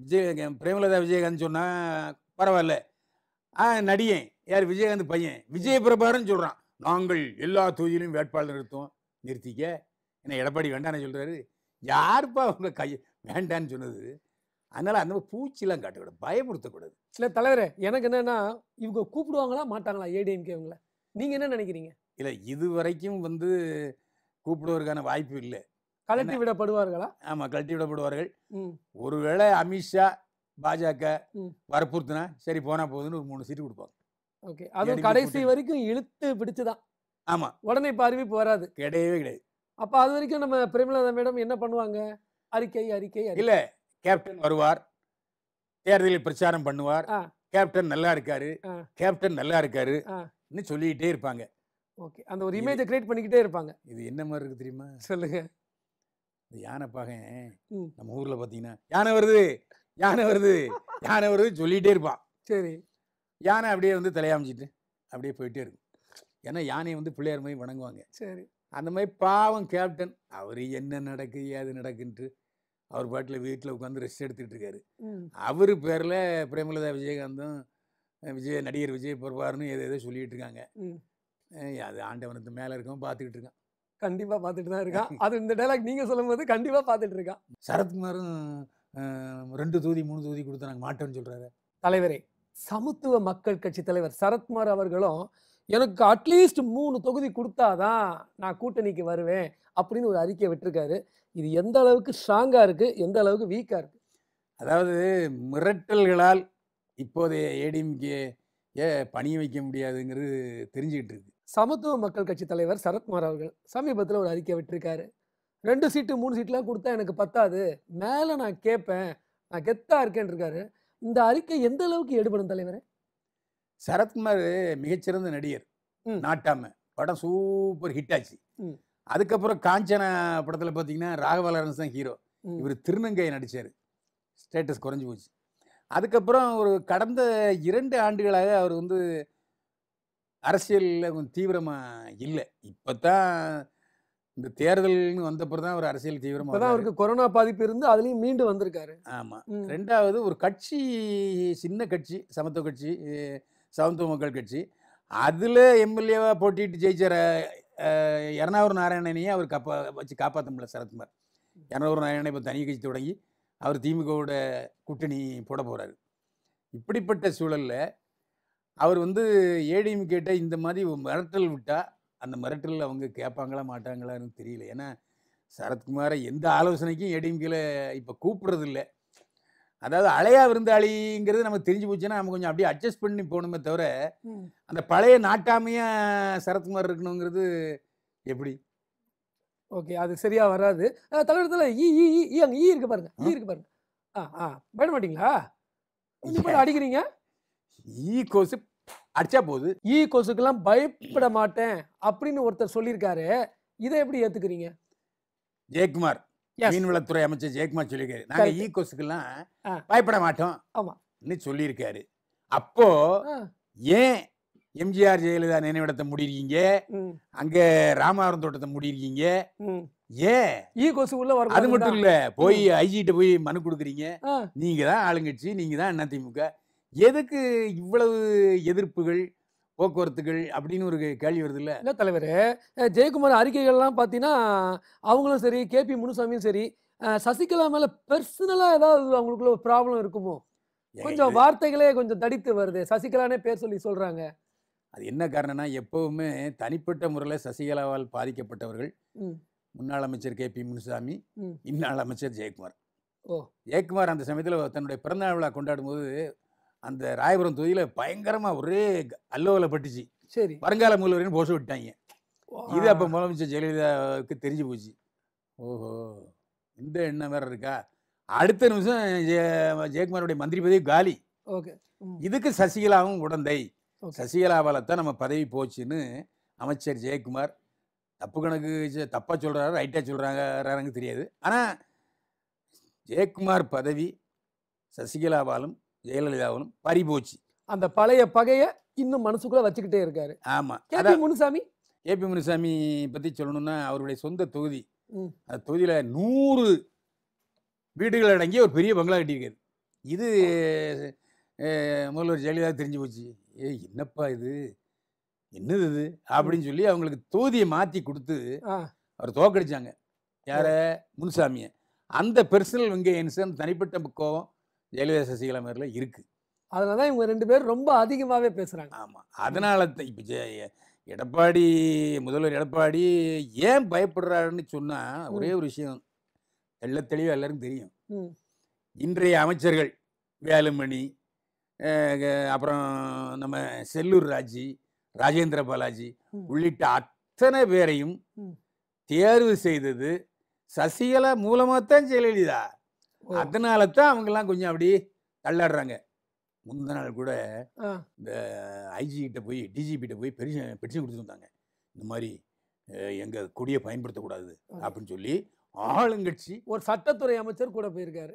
Speaker 2: விஜய் பிரேமலதா விஜயகாந்த் சொன்னால் பரவாயில்ல ஆ நடிகன் யார் விஜயகாந்த் பையன் விஜய பிரபாரன் சொல்கிறான் நாங்கள் எல்லா தொகுதியிலும் வேட்பாளர் நிறுத்தோம் நிறுத்திக்க என்ன எடப்பாடி வேண்டான்னு சொல்கிறாரு யாருப்பா அவங்க கை வேண்டான்னு சொன்னது அதனால் அந்த மாதிரி பூச்சிலாம் காட்டக்கூடாது பயப்படுத்தக்கூடாது
Speaker 1: சில தலைவரே எனக்கு என்னென்னா இவங்க கூப்பிடுவாங்களா மாட்டாங்களா ஏடிஎம்கே அவங்கள நீங்கள் என்ன நினைக்கிறீங்க
Speaker 2: இல்லை இது வரைக்கும் வந்து கூப்பிடுவதற்கான வாய்ப்பு இல்லை கலட்டி விடப்படுவார்களா ஆமா கழட்டி விடப்படுவார்கள் ஒருவேளை அமித்ஷா பாஜக வற்புறுத்தினா சரி போனா போகுதுன்னு ஒரு மூணு சீட் கொடுப்பாங்க
Speaker 1: ஓகே அது கடைசி வரைக்கும் இழுத்து பிடிச்சுதான் ஆமா உடனே இப்போ அறிவிப்பு வராது
Speaker 2: கிடையவே கிடையாது
Speaker 1: அப்போ அது வரைக்கும் நம்ம பிரேமலதா மேடம் என்ன பண்ணுவாங்க அறிக்கை அறிக்கை இல்லை
Speaker 2: கேப்டன் வருவார் தேர்தலில் பிரச்சாரம் பண்ணுவார் கேப்டன் நல்லா இருக்காரு கேப்டன் நல்லா இருக்காரு சொல்லிக்கிட்டே இருப்பாங்க
Speaker 1: ஓகே அந்த ஒரு இமேஜை கிரியேட் பண்ணிக்கிட்டே இருப்பாங்க
Speaker 2: இது என்ன மாதிரி இருக்கு தெரியுமா சொல்லுங்க இந்த யானை பாகன் நம்ம ஊரில் பார்த்தீங்கன்னா யானை வருது யானை வருது யானை வருது சொல்லிகிட்டே இருப்பான் சரி யானை அப்படியே வந்து தலையாமிச்சிட்டு அப்படியே போயிட்டே இருக்கும் ஏன்னா யானையை வந்து பிள்ளையார் மாதிரி வணங்குவாங்க சரி அந்த மாதிரி பாவம் கேப்டன் அவர் என்ன நடக்கு ஏது நடக்குன்ட்டு அவர் பாட்டில் வீட்டில் உட்காந்து ரெஸ்ட் எடுத்துகிட்டு இருக்காரு அவர் பேரில் பிரேமலதா விஜயகாந்தும் விஜய் நடிகர் விஜய் பொறுப்பாருன்னு எது எதோ சொல்லிகிட்டு இருக்காங்க அது ஆண்டவனத்து மேலே இருக்கவும் பார்த்துக்கிட்டு இருக்கான்
Speaker 1: கண்டிப்பாக பார்த்துட்டு தான் இருக்கான் அது இந்த டைலாக் நீங்கள் சொல்லும்போது கண்டிப்பாக பார்த்துட்டு இருக்கான் சரத்குமாரும் ரெண்டு தொகுதி மூணு தொகுதி கொடுத்து நாங்கள் மாட்டோம்னு சொல்கிறாரு தலைவரே சமத்துவ மக்கள் கட்சி தலைவர் சரத்குமார் அவர்களும் எனக்கு அட்லீஸ்ட் மூணு தொகுதி கொடுத்தாதான் நான் கூட்டணிக்கு வருவேன் அப்படின்னு ஒரு அறிக்கை விட்டுருக்காரு இது எந்த அளவுக்கு ஸ்ட்ராங்காக இருக்குது எந்த அளவுக்கு வீக்காக இருக்குது
Speaker 2: அதாவது மிரட்டல்களால் இப்போதைய ஏடிஎம்கே பணிய வைக்க முடியாதுங்கிறது தெரிஞ்சுக்கிட்டு இருக்கு
Speaker 1: சமத்துவ மக்கள் கட்சி தலைவர் சரத்குமார் அவர்கள் சமீபத்தில் ஒரு அறிக்கை விட்டுருக்காரு ரெண்டு சீட்டு மூணு சீட்லாம் கொடுத்தா எனக்கு பத்தாது மேலே நான் கேட்பேன் நான் கெத்தாக இருக்கேன்ருக்காரு இந்த அறிக்கை எந்த அளவுக்கு எடுபடும் தலைவர்
Speaker 2: சரத்குமார் மிகச்சிறந்த நடிகர் நாட்டாம படம் சூப்பர் ஹிட் ஆச்சு அதுக்கப்புறம் காஞ்சனா படத்தில் பார்த்தீங்கன்னா ராகவலரன்ஸ் தான் ஹீரோ இவர் திருநங்கையை நடித்தார் ஸ்டேட்டஸ் குறைஞ்சி போச்சு அதுக்கப்புறம் ஒரு கடந்த இரண்டு ஆண்டுகளாக அவர் வந்து அரசியலில் கொஞ்சம் தீவிரமாக இல்லை இப்போ தான் இந்த தேர்தல்னு வந்தப்பறம் தான் அவர் அரசியல் தீவிரமாக தான் அவருக்கு
Speaker 1: கொரோனா பாதிப்பு இருந்து அதுலேயும் மீண்டு வந்திருக்காரு
Speaker 2: ஆமாம் ரெண்டாவது ஒரு கட்சி சின்ன கட்சி சமத்துவ கட்சி சமத்துவ மக்கள் கட்சி அதில் எம்எல்ஏவாக போட்டிட்டு ஜெயிச்சார எரநாவூர் நாராயணனையே அவர் காப்பா வச்சு காப்பாற்ற சரத்குமார் எரநாவூர் நாராயணன் இப்போ தனி கட்சி தொடங்கி அவர் திமுகவோட கூட்டணி போட போகிறாரு இப்படிப்பட்ட சூழலில் அவர் வந்து ஏடிஎம் கேட்டால் இந்த மாதிரி மிரட்டல் விட்டால் அந்த மிரட்டல் அவங்க கேட்பாங்களா மாட்டாங்களான்னு தெரியல ஏன்னா சரத்குமாரை எந்த ஆலோசனைக்கும் ஏடிஎம்கேல இப்போ கூப்பிட்றதில்ல அதாவது அலையா விருந்தாளிங்கிறது நம்ம தெரிஞ்சு போச்சுன்னா நம்ம கொஞ்சம் அப்படியே அட்ஜஸ்ட் பண்ணி போகணுமே தவிர அந்த பழைய நாட்டாமையாக சரத்குமார் இருக்கணுங்கிறது எப்படி
Speaker 1: ஓகே அது சரியாக வராது தலைவரத்தில் ஈ ஈ ஈ அங்கே ஈ இருக்கு பாருங்க ஈ இருக்கு பாருங்க ஆ ஆ விட மாட்டீங்களா கொஞ்சம் அடிக்கிறீங்க ஈ e கொசு அடிச்சா போகுது ஈ e கொசுக்கெல்லாம் பயப்பட மாட்டேன் அப்படின்னு ஒருத்தர் சொல்லியிருக்காரு இதை எப்படி ஏத்துக்கிறீங்க
Speaker 2: ஜெயக்குமார் மீன்வளத்துறை அமைச்சர் ஜெயக்குமார் சொல்லியிருக்காரு நாங்க ஈ கொசுக்கெல்லாம் e பயப்பட மாட்டோம் ஆமா சொல்லியிருக்காரு அப்போ ஏன் எம்ஜிஆர் ஜெயலலிதா நினைவிடத்தை முடியிருக்கீங்க அங்க ராமாவரம் தோட்டத்தை முடியிருக்கீங்க ஏன் ஈ கொசு உள்ள அது மட்டும் இல்ல போய் ஐஜிட்ட போய் மனு கொடுக்குறீங்க நீங்க தான் ஆளுங்கட்சி நீங்க தான் திமுக எதுக்கு இவ்வளவு
Speaker 1: எதிர்ப்புகள் போக்குவரத்துகள் அப்படின்னு ஒரு கேள்வி வருது இல்லை இல்லை தலைவர் ஜெயக்குமார் அறிக்கைகள்லாம் பார்த்தீங்கன்னா அவங்களும் சரி கே பி முனுசாமியும் சரி சசிகலா மேலே பர்சனலாக ஏதாவது அவங்களுக்குள்ள ப்ராப்ளம் இருக்குமோ கொஞ்சம் வார்த்தைகளே கொஞ்சம் தடித்து வருது சசிகலானே பேர் சொல்லி சொல்கிறாங்க
Speaker 2: அது என்ன காரணம்னா எப்பவுமே தனிப்பட்ட முறையில் சசிகலாவால் பாதிக்கப்பட்டவர்கள் முன்னாள் அமைச்சர் கே பி முனுசாமி இந்நாள் அமைச்சர் ஜெயக்குமார் ஓ ஜெயக்குமார் அந்த சமயத்தில் தன்னுடைய பிறந்தநாள் விழா கொண்டாடும் போது அந்த ராயபுரம் தொகுதியில் பயங்கரமாக ஒரே அல்லோவில் பட்டுச்சு சரி வருங்கால முதல்வரின்னு போஷ விட்டாங்க இது அப்போ முதலமைச்சர் ஜெயலலிதாவுக்கு தெரிஞ்சு போச்சு ஓஹோ இந்த எண்ணம் வேற இருக்கா அடுத்த நிமிஷம் ஜெயக்குமாருடைய மந்திரி பதவி காலி ஓகே இதுக்கு சசிகலாவும் உடந்தை சசிகலாவால் தான் நம்ம பதவி போச்சுன்னு அமைச்சர் ஜெயக்குமார் தப்பு கணக்கு தப்பாக சொல்கிறாரு ரைட்டாக சொல்கிறாங்க தெரியாது ஆனால் ஜெயக்குமார் பதவி சசிகலாவாலும் ஜெயலலிதாவும் போச்சு அந்த
Speaker 1: பழைய பகையை இன்னும் மனசுக்குள்ளே வச்சுக்கிட்டே இருக்காரு
Speaker 2: ஆமாம் கேபி முனுசாமி பி முனுசாமி பற்றி சொல்லணும்னா அவருடைய சொந்த தொகுதி அந்த தொகுதியில் நூறு வீடுகள் அடங்கி ஒரு பெரிய பங்களா கட்டியிருக்காரு இது முதல்வர் ஜெயலலிதா தெரிஞ்சு போச்சு ஏ என்னப்பா இது என்னது இது அப்படின்னு சொல்லி அவங்களுக்கு தொகுதியை மாற்றி கொடுத்து அவர் தோக்கடிச்சாங்க யார முனுசாமியை அந்த பெர்சனல் வெங்கையன்ஸ் அந்த தனிப்பட்ட கோபம் ஜெயலலிதா சசிகலா மாதிரிலாம் இருக்குது
Speaker 1: அதனால தான் இவங்க ரெண்டு பேரும் ரொம்ப அதிகமாகவே பேசுகிறாங்க ஆமாம்
Speaker 2: அதனால தான் இப்போ ஜெய எடப்பாடி முதல்வர் எடப்பாடி ஏன் பயப்படுறாருன்னு சொன்னால் ஒரே ஒரு விஷயம் எல்லா தெளிவாக எல்லாருக்கும் தெரியும் இன்றைய அமைச்சர்கள் வேலுமணி அப்புறம் நம்ம செல்லூர் ராஜி ராஜேந்திர பாலாஜி உள்ளிட்ட அத்தனை பேரையும் தேர்வு செய்தது சசிகலா மூலமாக தான் ஜெயலலிதா அதனால தான் அவங்கெல்லாம் கொஞ்சம் அப்படி தள்ளாடுறாங்க முந்த நாள் கூட இந்த ஐஜி கிட்ட போய் டிஜிபிகிட்ட போய் பெரிசன் பெட்டிஷன் கொடுத்துருந்தாங்க இந்த மாதிரி எங்கள் கொடியை பயன்படுத்தக்கூடாது அப்படின்னு சொல்லி ஆளுங்கட்சி ஒரு சட்டத்துறை அமைச்சர் கூட போயிருக்காரு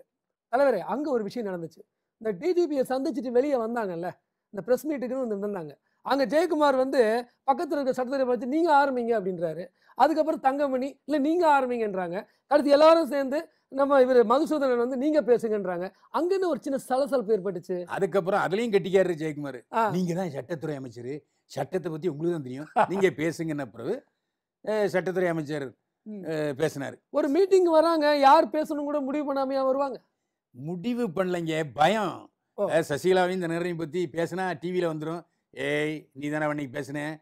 Speaker 1: தலைவர் அங்கே ஒரு விஷயம் நடந்துச்சு இந்த டிஜிபியை சந்திச்சுட்டு வெளியே வந்தாங்கல்ல இந்த ப்ரெஸ் மீட்டுக்குன்னு வந்து இருந்தாங்க அங்கே ஜெயக்குமார் வந்து பக்கத்தில் இருக்க சட்டத்துறை பார்த்து நீங்கள் ஆரம்பிங்க அப்படின்றாரு அதுக்கப்புறம் தங்கமணி இல்லை நீங்கள் ஆரம்பிங்கன்றாங்க அடுத்து எல்லாரும் சேர்ந்து நம்ம இவர் மதுசூதனன் வந்து நீங்க பேசுங்கன்றாங்க அங்கிருந்து ஒரு சின்ன சலசலப்பு ஏற்பட்டுச்சு
Speaker 2: அதுக்கப்புறம் அதுலயும் கட்டிக்காரு ஜெயக்குமார் நீங்க தான் சட்டத்துறை அமைச்சர் சட்டத்தை பத்தி உங்களுக்கு தான் தெரியும் நீங்க பேசுங்கன்ன பிறகு சட்டத்துறை அமைச்சர் பேசினாரு
Speaker 1: ஒரு மீட்டிங் வராங்க யார் பேசணும் கூட முடிவு பண்ணாமையா வருவாங்க
Speaker 2: முடிவு பண்ணலைங்க பயம் சசிகலாவையும் இந்த நேரையும் பத்தி பேசினா டிவியில வந்துடும் ஏய் நீ தானே அன்னைக்கு பேசினேன்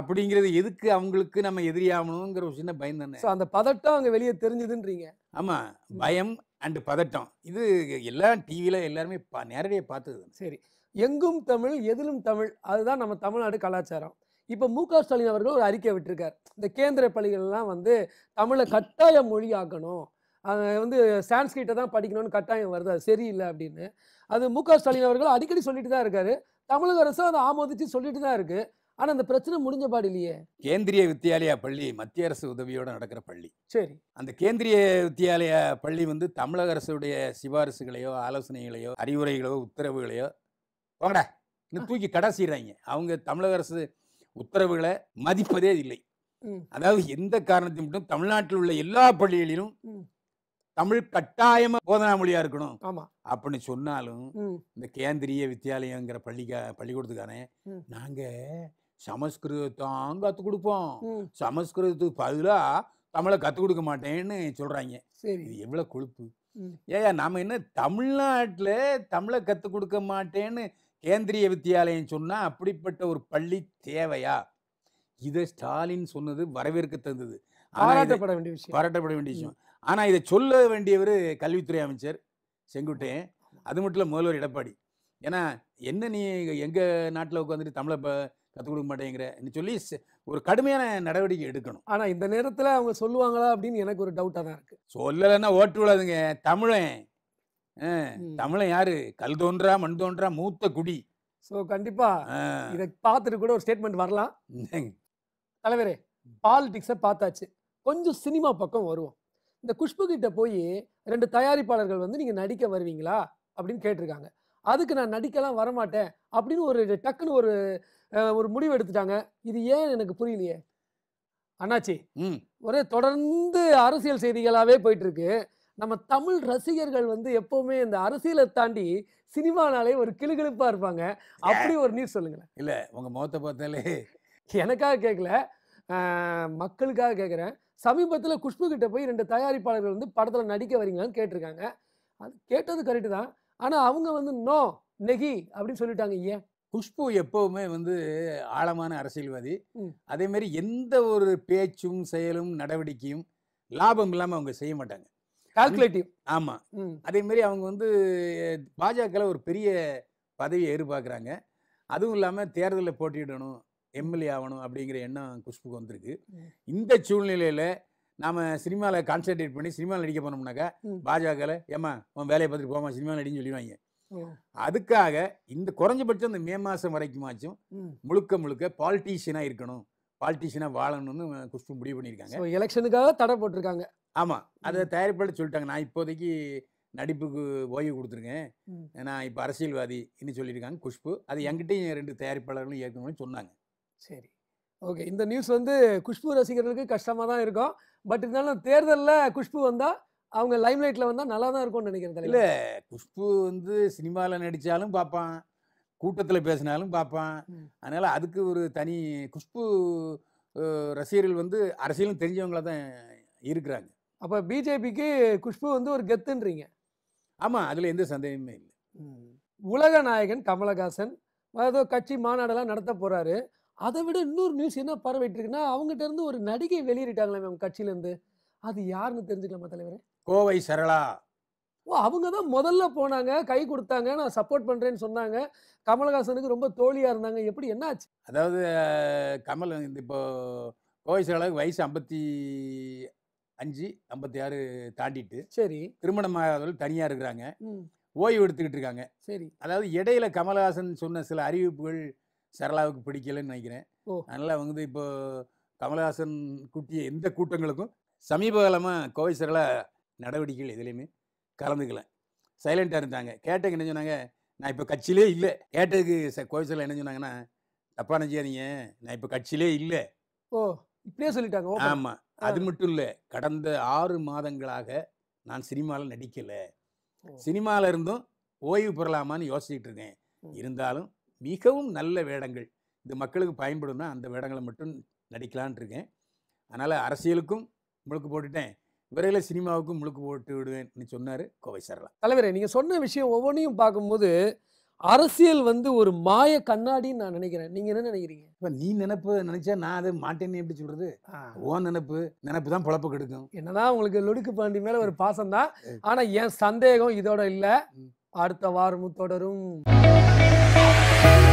Speaker 2: அப்படிங்கிறது எதுக்கு அவங்களுக்கு நம்ம எதிரியாகணுங்கிற ஒரு
Speaker 1: சின்ன பயம் தானே ஸோ அந்த பதட்டம் அங்கே வெளியே தெரிஞ்சுதுன்றீங்க
Speaker 2: ஆமாம் பயம் அண்டு பதட்டம் இது
Speaker 1: எல்லாம் டிவியில் எல்லாருமே பா நேரடியாக பார்த்தது சரி எங்கும் தமிழ் எதிலும் தமிழ் அதுதான் நம்ம தமிழ்நாடு கலாச்சாரம் இப்போ மு க ஸ்டாலின் அவர்கள் ஒரு அறிக்கை விட்டுருக்கார் இந்த கேந்திர பள்ளிகள்லாம் வந்து தமிழை கட்டாய மொழியாக்கணும் வந்து சான்ஸ்கிரிட்டை தான் படிக்கணும்னு கட்டாயம் வருது அது சரியில்லை அப்படின்னு அது மு க ஸ்டாலின் அவர்கள் அடிக்கடி சொல்லிட்டு தான் இருக்காரு தமிழக அரசும் அதை ஆமோதிச்சு சொல்லிட்டு தான் இருக்குது ஆனா அந்த பிரச்சனை முடிஞ்ச பாடு இல்லையே
Speaker 2: கேந்திரிய வித்தியாலயா பள்ளி மத்திய அரசு உதவியோட நடக்கிற பள்ளி சரி அந்த கேந்திரிய வித்தியாலயா பள்ளி வந்து தமிழக அரசுடைய சிபாரிசுகளையோ ஆலோசனைகளையோ அறிவுரைகளோ உத்தரவுகளையோ வாங்கடா இன்னும் தூக்கி கடை செய்யறாங்க அவங்க தமிழக அரசு உத்தரவுகளை மதிப்பதே இல்லை அதாவது எந்த காரணத்தையும் மட்டும் தமிழ்நாட்டில் உள்ள எல்லா பள்ளிகளிலும் தமிழ் கட்டாயமா போதனா மொழியா இருக்கணும் அப்படின்னு சொன்னாலும் இந்த கேந்திரிய வித்தியாலயங்கிற பள்ளிக்கா பள்ளிக்கூடத்துக்காரன் நாங்க சமஸ்கிருதத்தான் கற்றுக் கொடுப்போம் சமஸ்கிருதத்துக்கு பதிலாக தமிழை கற்றுக் கொடுக்க மாட்டேன்னு சொல்கிறாங்க சரி இது எவ்வளோ கொழுப்பு ஏயா நாம் என்ன தமிழ்நாட்டில் தமிழை கற்றுக் கொடுக்க மாட்டேன்னு கேந்திரிய வித்தியாலயம் சொன்னால் அப்படிப்பட்ட ஒரு பள்ளி தேவையா இதை ஸ்டாலின் சொன்னது வரவேற்க தந்தது பாராட்டப்பட வேண்டிய விஷயம் பாராட்டப்பட வேண்டிய விஷயம் ஆனால் இதை சொல்ல வேண்டியவர் கல்வித்துறை அமைச்சர் செங்குட்டேன் அது மட்டும் இல்லை முதல்வர் எடப்பாடி ஏன்னா என்ன நீ எங்கள் நாட்டில் உட்காந்துட்டு தமிழை கற்றுக் கொடுக்க மாட்டேங்கிறேன்னு சொல்லி ஒரு கடுமையான நடவடிக்கை எடுக்கணும்
Speaker 1: ஆனால் இந்த நேரத்தில் அவங்க சொல்லுவாங்களா அப்படின்னு எனக்கு ஒரு டவுட்டாக தான் இருக்குது
Speaker 2: சொல்லலைன்னா ஓட்டு விடாதுங்க தமிழன் தமிழன் யாரு கல் தோன்றா மண் தோன்றா மூத்த குடி ஸோ கண்டிப்பாக
Speaker 1: இதை பார்த்துட்டு கூட ஒரு ஸ்டேட்மெண்ட் வரலாம் தலைவரே பாலிடிக்ஸை பார்த்தாச்சு கொஞ்சம் சினிமா பக்கம் வருவோம் இந்த குஷ்பு கிட்ட போய் ரெண்டு தயாரிப்பாளர்கள் வந்து நீங்கள் நடிக்க வருவீங்களா அப்படின்னு கேட்டிருக்காங்க அதுக்கு நான் நடிக்கலாம் வரமாட்டேன் அப்படின்னு ஒரு டக்குன்னு ஒரு ஒரு முடிவு எடுத்துட்டாங்க இது ஏன் எனக்கு புரியலையே அண்ணாச்சி ஒரே தொடர்ந்து அரசியல் செய்திகளாகவே போயிட்டு இருக்கு நம்ம தமிழ் ரசிகர்கள் வந்து எப்பவுமே இந்த அரசியலை தாண்டி சினிமானாலே ஒரு கிளுகிழுப்பா இருப்பாங்க அப்படி ஒரு நியூஸ் சொல்லுங்களேன் இல்லை உங்கள்
Speaker 2: முகத்தை பார்த்தாலே
Speaker 1: எனக்காக கேட்கல மக்களுக்காக கேட்குறேன் சமீபத்தில் குஷ்பு கிட்ட போய் ரெண்டு தயாரிப்பாளர்கள் வந்து படத்தில் நடிக்க வரீங்களான்னு கேட்டிருக்காங்க அது கேட்டது கரெக்டு தான் ஆனால் அவங்க வந்து நோ நெகி அப்படின்னு சொல்லிட்டாங்க ஏன் குஷ்பு எப்போவுமே
Speaker 2: வந்து ஆழமான அரசியல்வாதி அதே மாதிரி எந்த ஒரு பேச்சும் செயலும் நடவடிக்கையும் லாபம் இல்லாமல் அவங்க செய்ய மாட்டாங்க கால்குலேட்டிவ் ஆமாம் அதே மாதிரி அவங்க வந்து பாஜகவில் ஒரு பெரிய பதவியை எதிர்பார்க்குறாங்க அதுவும் இல்லாமல் தேர்தலில் போட்டியிடணும் எம்எல்ஏ ஆகணும் அப்படிங்கிற எண்ணம் குஷ்புக்கு வந்திருக்கு இந்த சூழ்நிலையில் நாம சினிமாவில் கான்சென்ட்ரேட் பண்ணி சினிமாவில் நடிக்க போனோம்னாக்கா பாஜகவில் ஏமா உன் வேலையை பார்த்துட்டு போமா சினிமாவில் நடின்னு சொல்லிடுவாங்க அதுக்காக இந்த குறைஞ்சபட்சம் இந்த மே மாதம் வரைக்குமாச்சும் முழுக்க முழுக்க பாலிட்டீஷியனாக இருக்கணும் பாலிட்டிஷியனாக வாழணும்னு குஷ்பு முடிவு பண்ணியிருக்காங்க
Speaker 1: எலெக்ஷனுக்காக தடை போட்டிருக்காங்க
Speaker 2: ஆமாம் அதை தயாரிப்பாளர் சொல்லிட்டாங்க நான் இப்போதைக்கு நடிப்புக்கு ஓய்வு கொடுத்துருக்கேன் நான் இப்போ அரசியல்வாதி இன்னும் சொல்லியிருக்காங்க குஷ்பு அது என்கிட்டையும் ரெண்டு தயாரிப்பாளர்களும்
Speaker 1: ஏற்கனவே சொன்னாங்க சரி ஓகே இந்த நியூஸ் வந்து குஷ்பு ரசிகர்களுக்கு கஷ்டமாக தான் இருக்கும் பட் இருந்தாலும் தேர்தலில் குஷ்பு வந்தால் அவங்க லைம்லைட்டில் வந்தால் நல்லா தான் இருக்கும்னு நினைக்கிறேன் இல்லை
Speaker 2: குஷ்பு வந்து சினிமாவில் நடித்தாலும் பார்ப்பான் கூட்டத்தில் பேசினாலும் பார்ப்பான் அதனால் அதுக்கு ஒரு தனி குஷ்பு ரசிகர்கள் வந்து அரசியலும் தெரிஞ்சவங்கள
Speaker 1: தான் இருக்கிறாங்க அப்போ பிஜேபிக்கு குஷ்பு வந்து ஒரு கெத்துன்றீங்க ஆமாம் அதில் எந்த சந்தேகமே இல்லை உலக நாயகன் கமலஹாசன் ஏதோ கட்சி மாநாடெல்லாம் நடத்த போகிறாரு அதை விட இன்னொரு நியூஸ் என்ன இருக்குன்னா அவங்ககிட்ட இருந்து ஒரு நடிகை வெளியிட்டாங்களே மேம் கட்சியிலேருந்து அது யாருன்னு தெரிஞ்சுக்கலாமா தலைவர்
Speaker 2: கோவை சரளா
Speaker 1: ஓ அவங்க தான் முதல்ல போனாங்க கை கொடுத்தாங்க நான் சப்போர்ட் பண்ணுறேன்னு சொன்னாங்க கமலஹாசனுக்கு ரொம்ப தோழியாக இருந்தாங்க எப்படி என்னாச்சு
Speaker 2: அதாவது கமல் இப்போ கோவை சரளாவுக்கு வயசு ஐம்பத்தி அஞ்சு ஐம்பத்தி ஆறு தாண்டிட்டு சரி திருமணம் ஆகாதவர்கள் தனியாக இருக்கிறாங்க ஓய்வு எடுத்துக்கிட்டு இருக்காங்க சரி அதாவது இடையில கமலஹாசன் சொன்ன சில அறிவிப்புகள் சரளாவுக்கு பிடிக்கலன்னு நினைக்கிறேன் அதனால் வந்து இப்போ கமல்ஹாசன் கூட்டிய எந்த கூட்டங்களுக்கும் சமீப காலமாக கோவை சரளா நடவடிக்கைகள் எதுலேயுமே கலந்துக்கல சைலண்ட்டாக இருந்தாங்க கேட்டதுக்கு என்ன சொன்னாங்க நான் இப்போ கட்சியிலே இல்லை கேட்டதுக்கு ச கோவை சரளா என்ன சொன்னாங்கன்னா தப்பா நினச்சிக்காதீங்க நான் இப்போ கட்சியிலே இல்லை
Speaker 1: ஓ இப்படியே சொல்லிட்டாங்க ஆமாம்
Speaker 2: அது மட்டும் இல்லை கடந்த ஆறு மாதங்களாக நான் சினிமாவில் நடிக்கலை சினிமாவில் இருந்தும் ஓய்வு பெறலாமான்னு யோசிச்சுட்டு இருக்கேன் இருந்தாலும் மிகவும் நல்ல வேடங்கள் இது மக்களுக்கு பயன்படும்னா அந்த வேடங்களை மட்டும் நடிக்கலான் இருக்கேன் அதனால் அரசியலுக்கும் முழுக்கு போட்டுட்டேன் விரைவில் சினிமாவுக்கும் முழுக்கு போட்டு விடுவேன்னு சொன்னார் கோவை சரலா
Speaker 1: தலைவரே நீங்கள் சொன்ன விஷயம் ஒவ்வொன்றையும் பார்க்கும்போது அரசியல் வந்து ஒரு மாய கண்ணாடின்னு நான் நினைக்கிறேன் நீங்கள் என்ன நினைக்கிறீங்க இப்போ நீ நினப்பு நினச்சா நான் அதை மாட்டேன்னு எப்படி சொல்கிறது ஓ நினப்பு நினப்பு தான் பொழப்பு கெடுக்கும் என்னதான் உங்களுக்கு லொடுக்கு பாண்டி மேலே ஒரு பாசம் தான் ஆனால் என் சந்தேகம் இதோட இல்லை அடுத்த வாரமும் தொடரும் Thank you.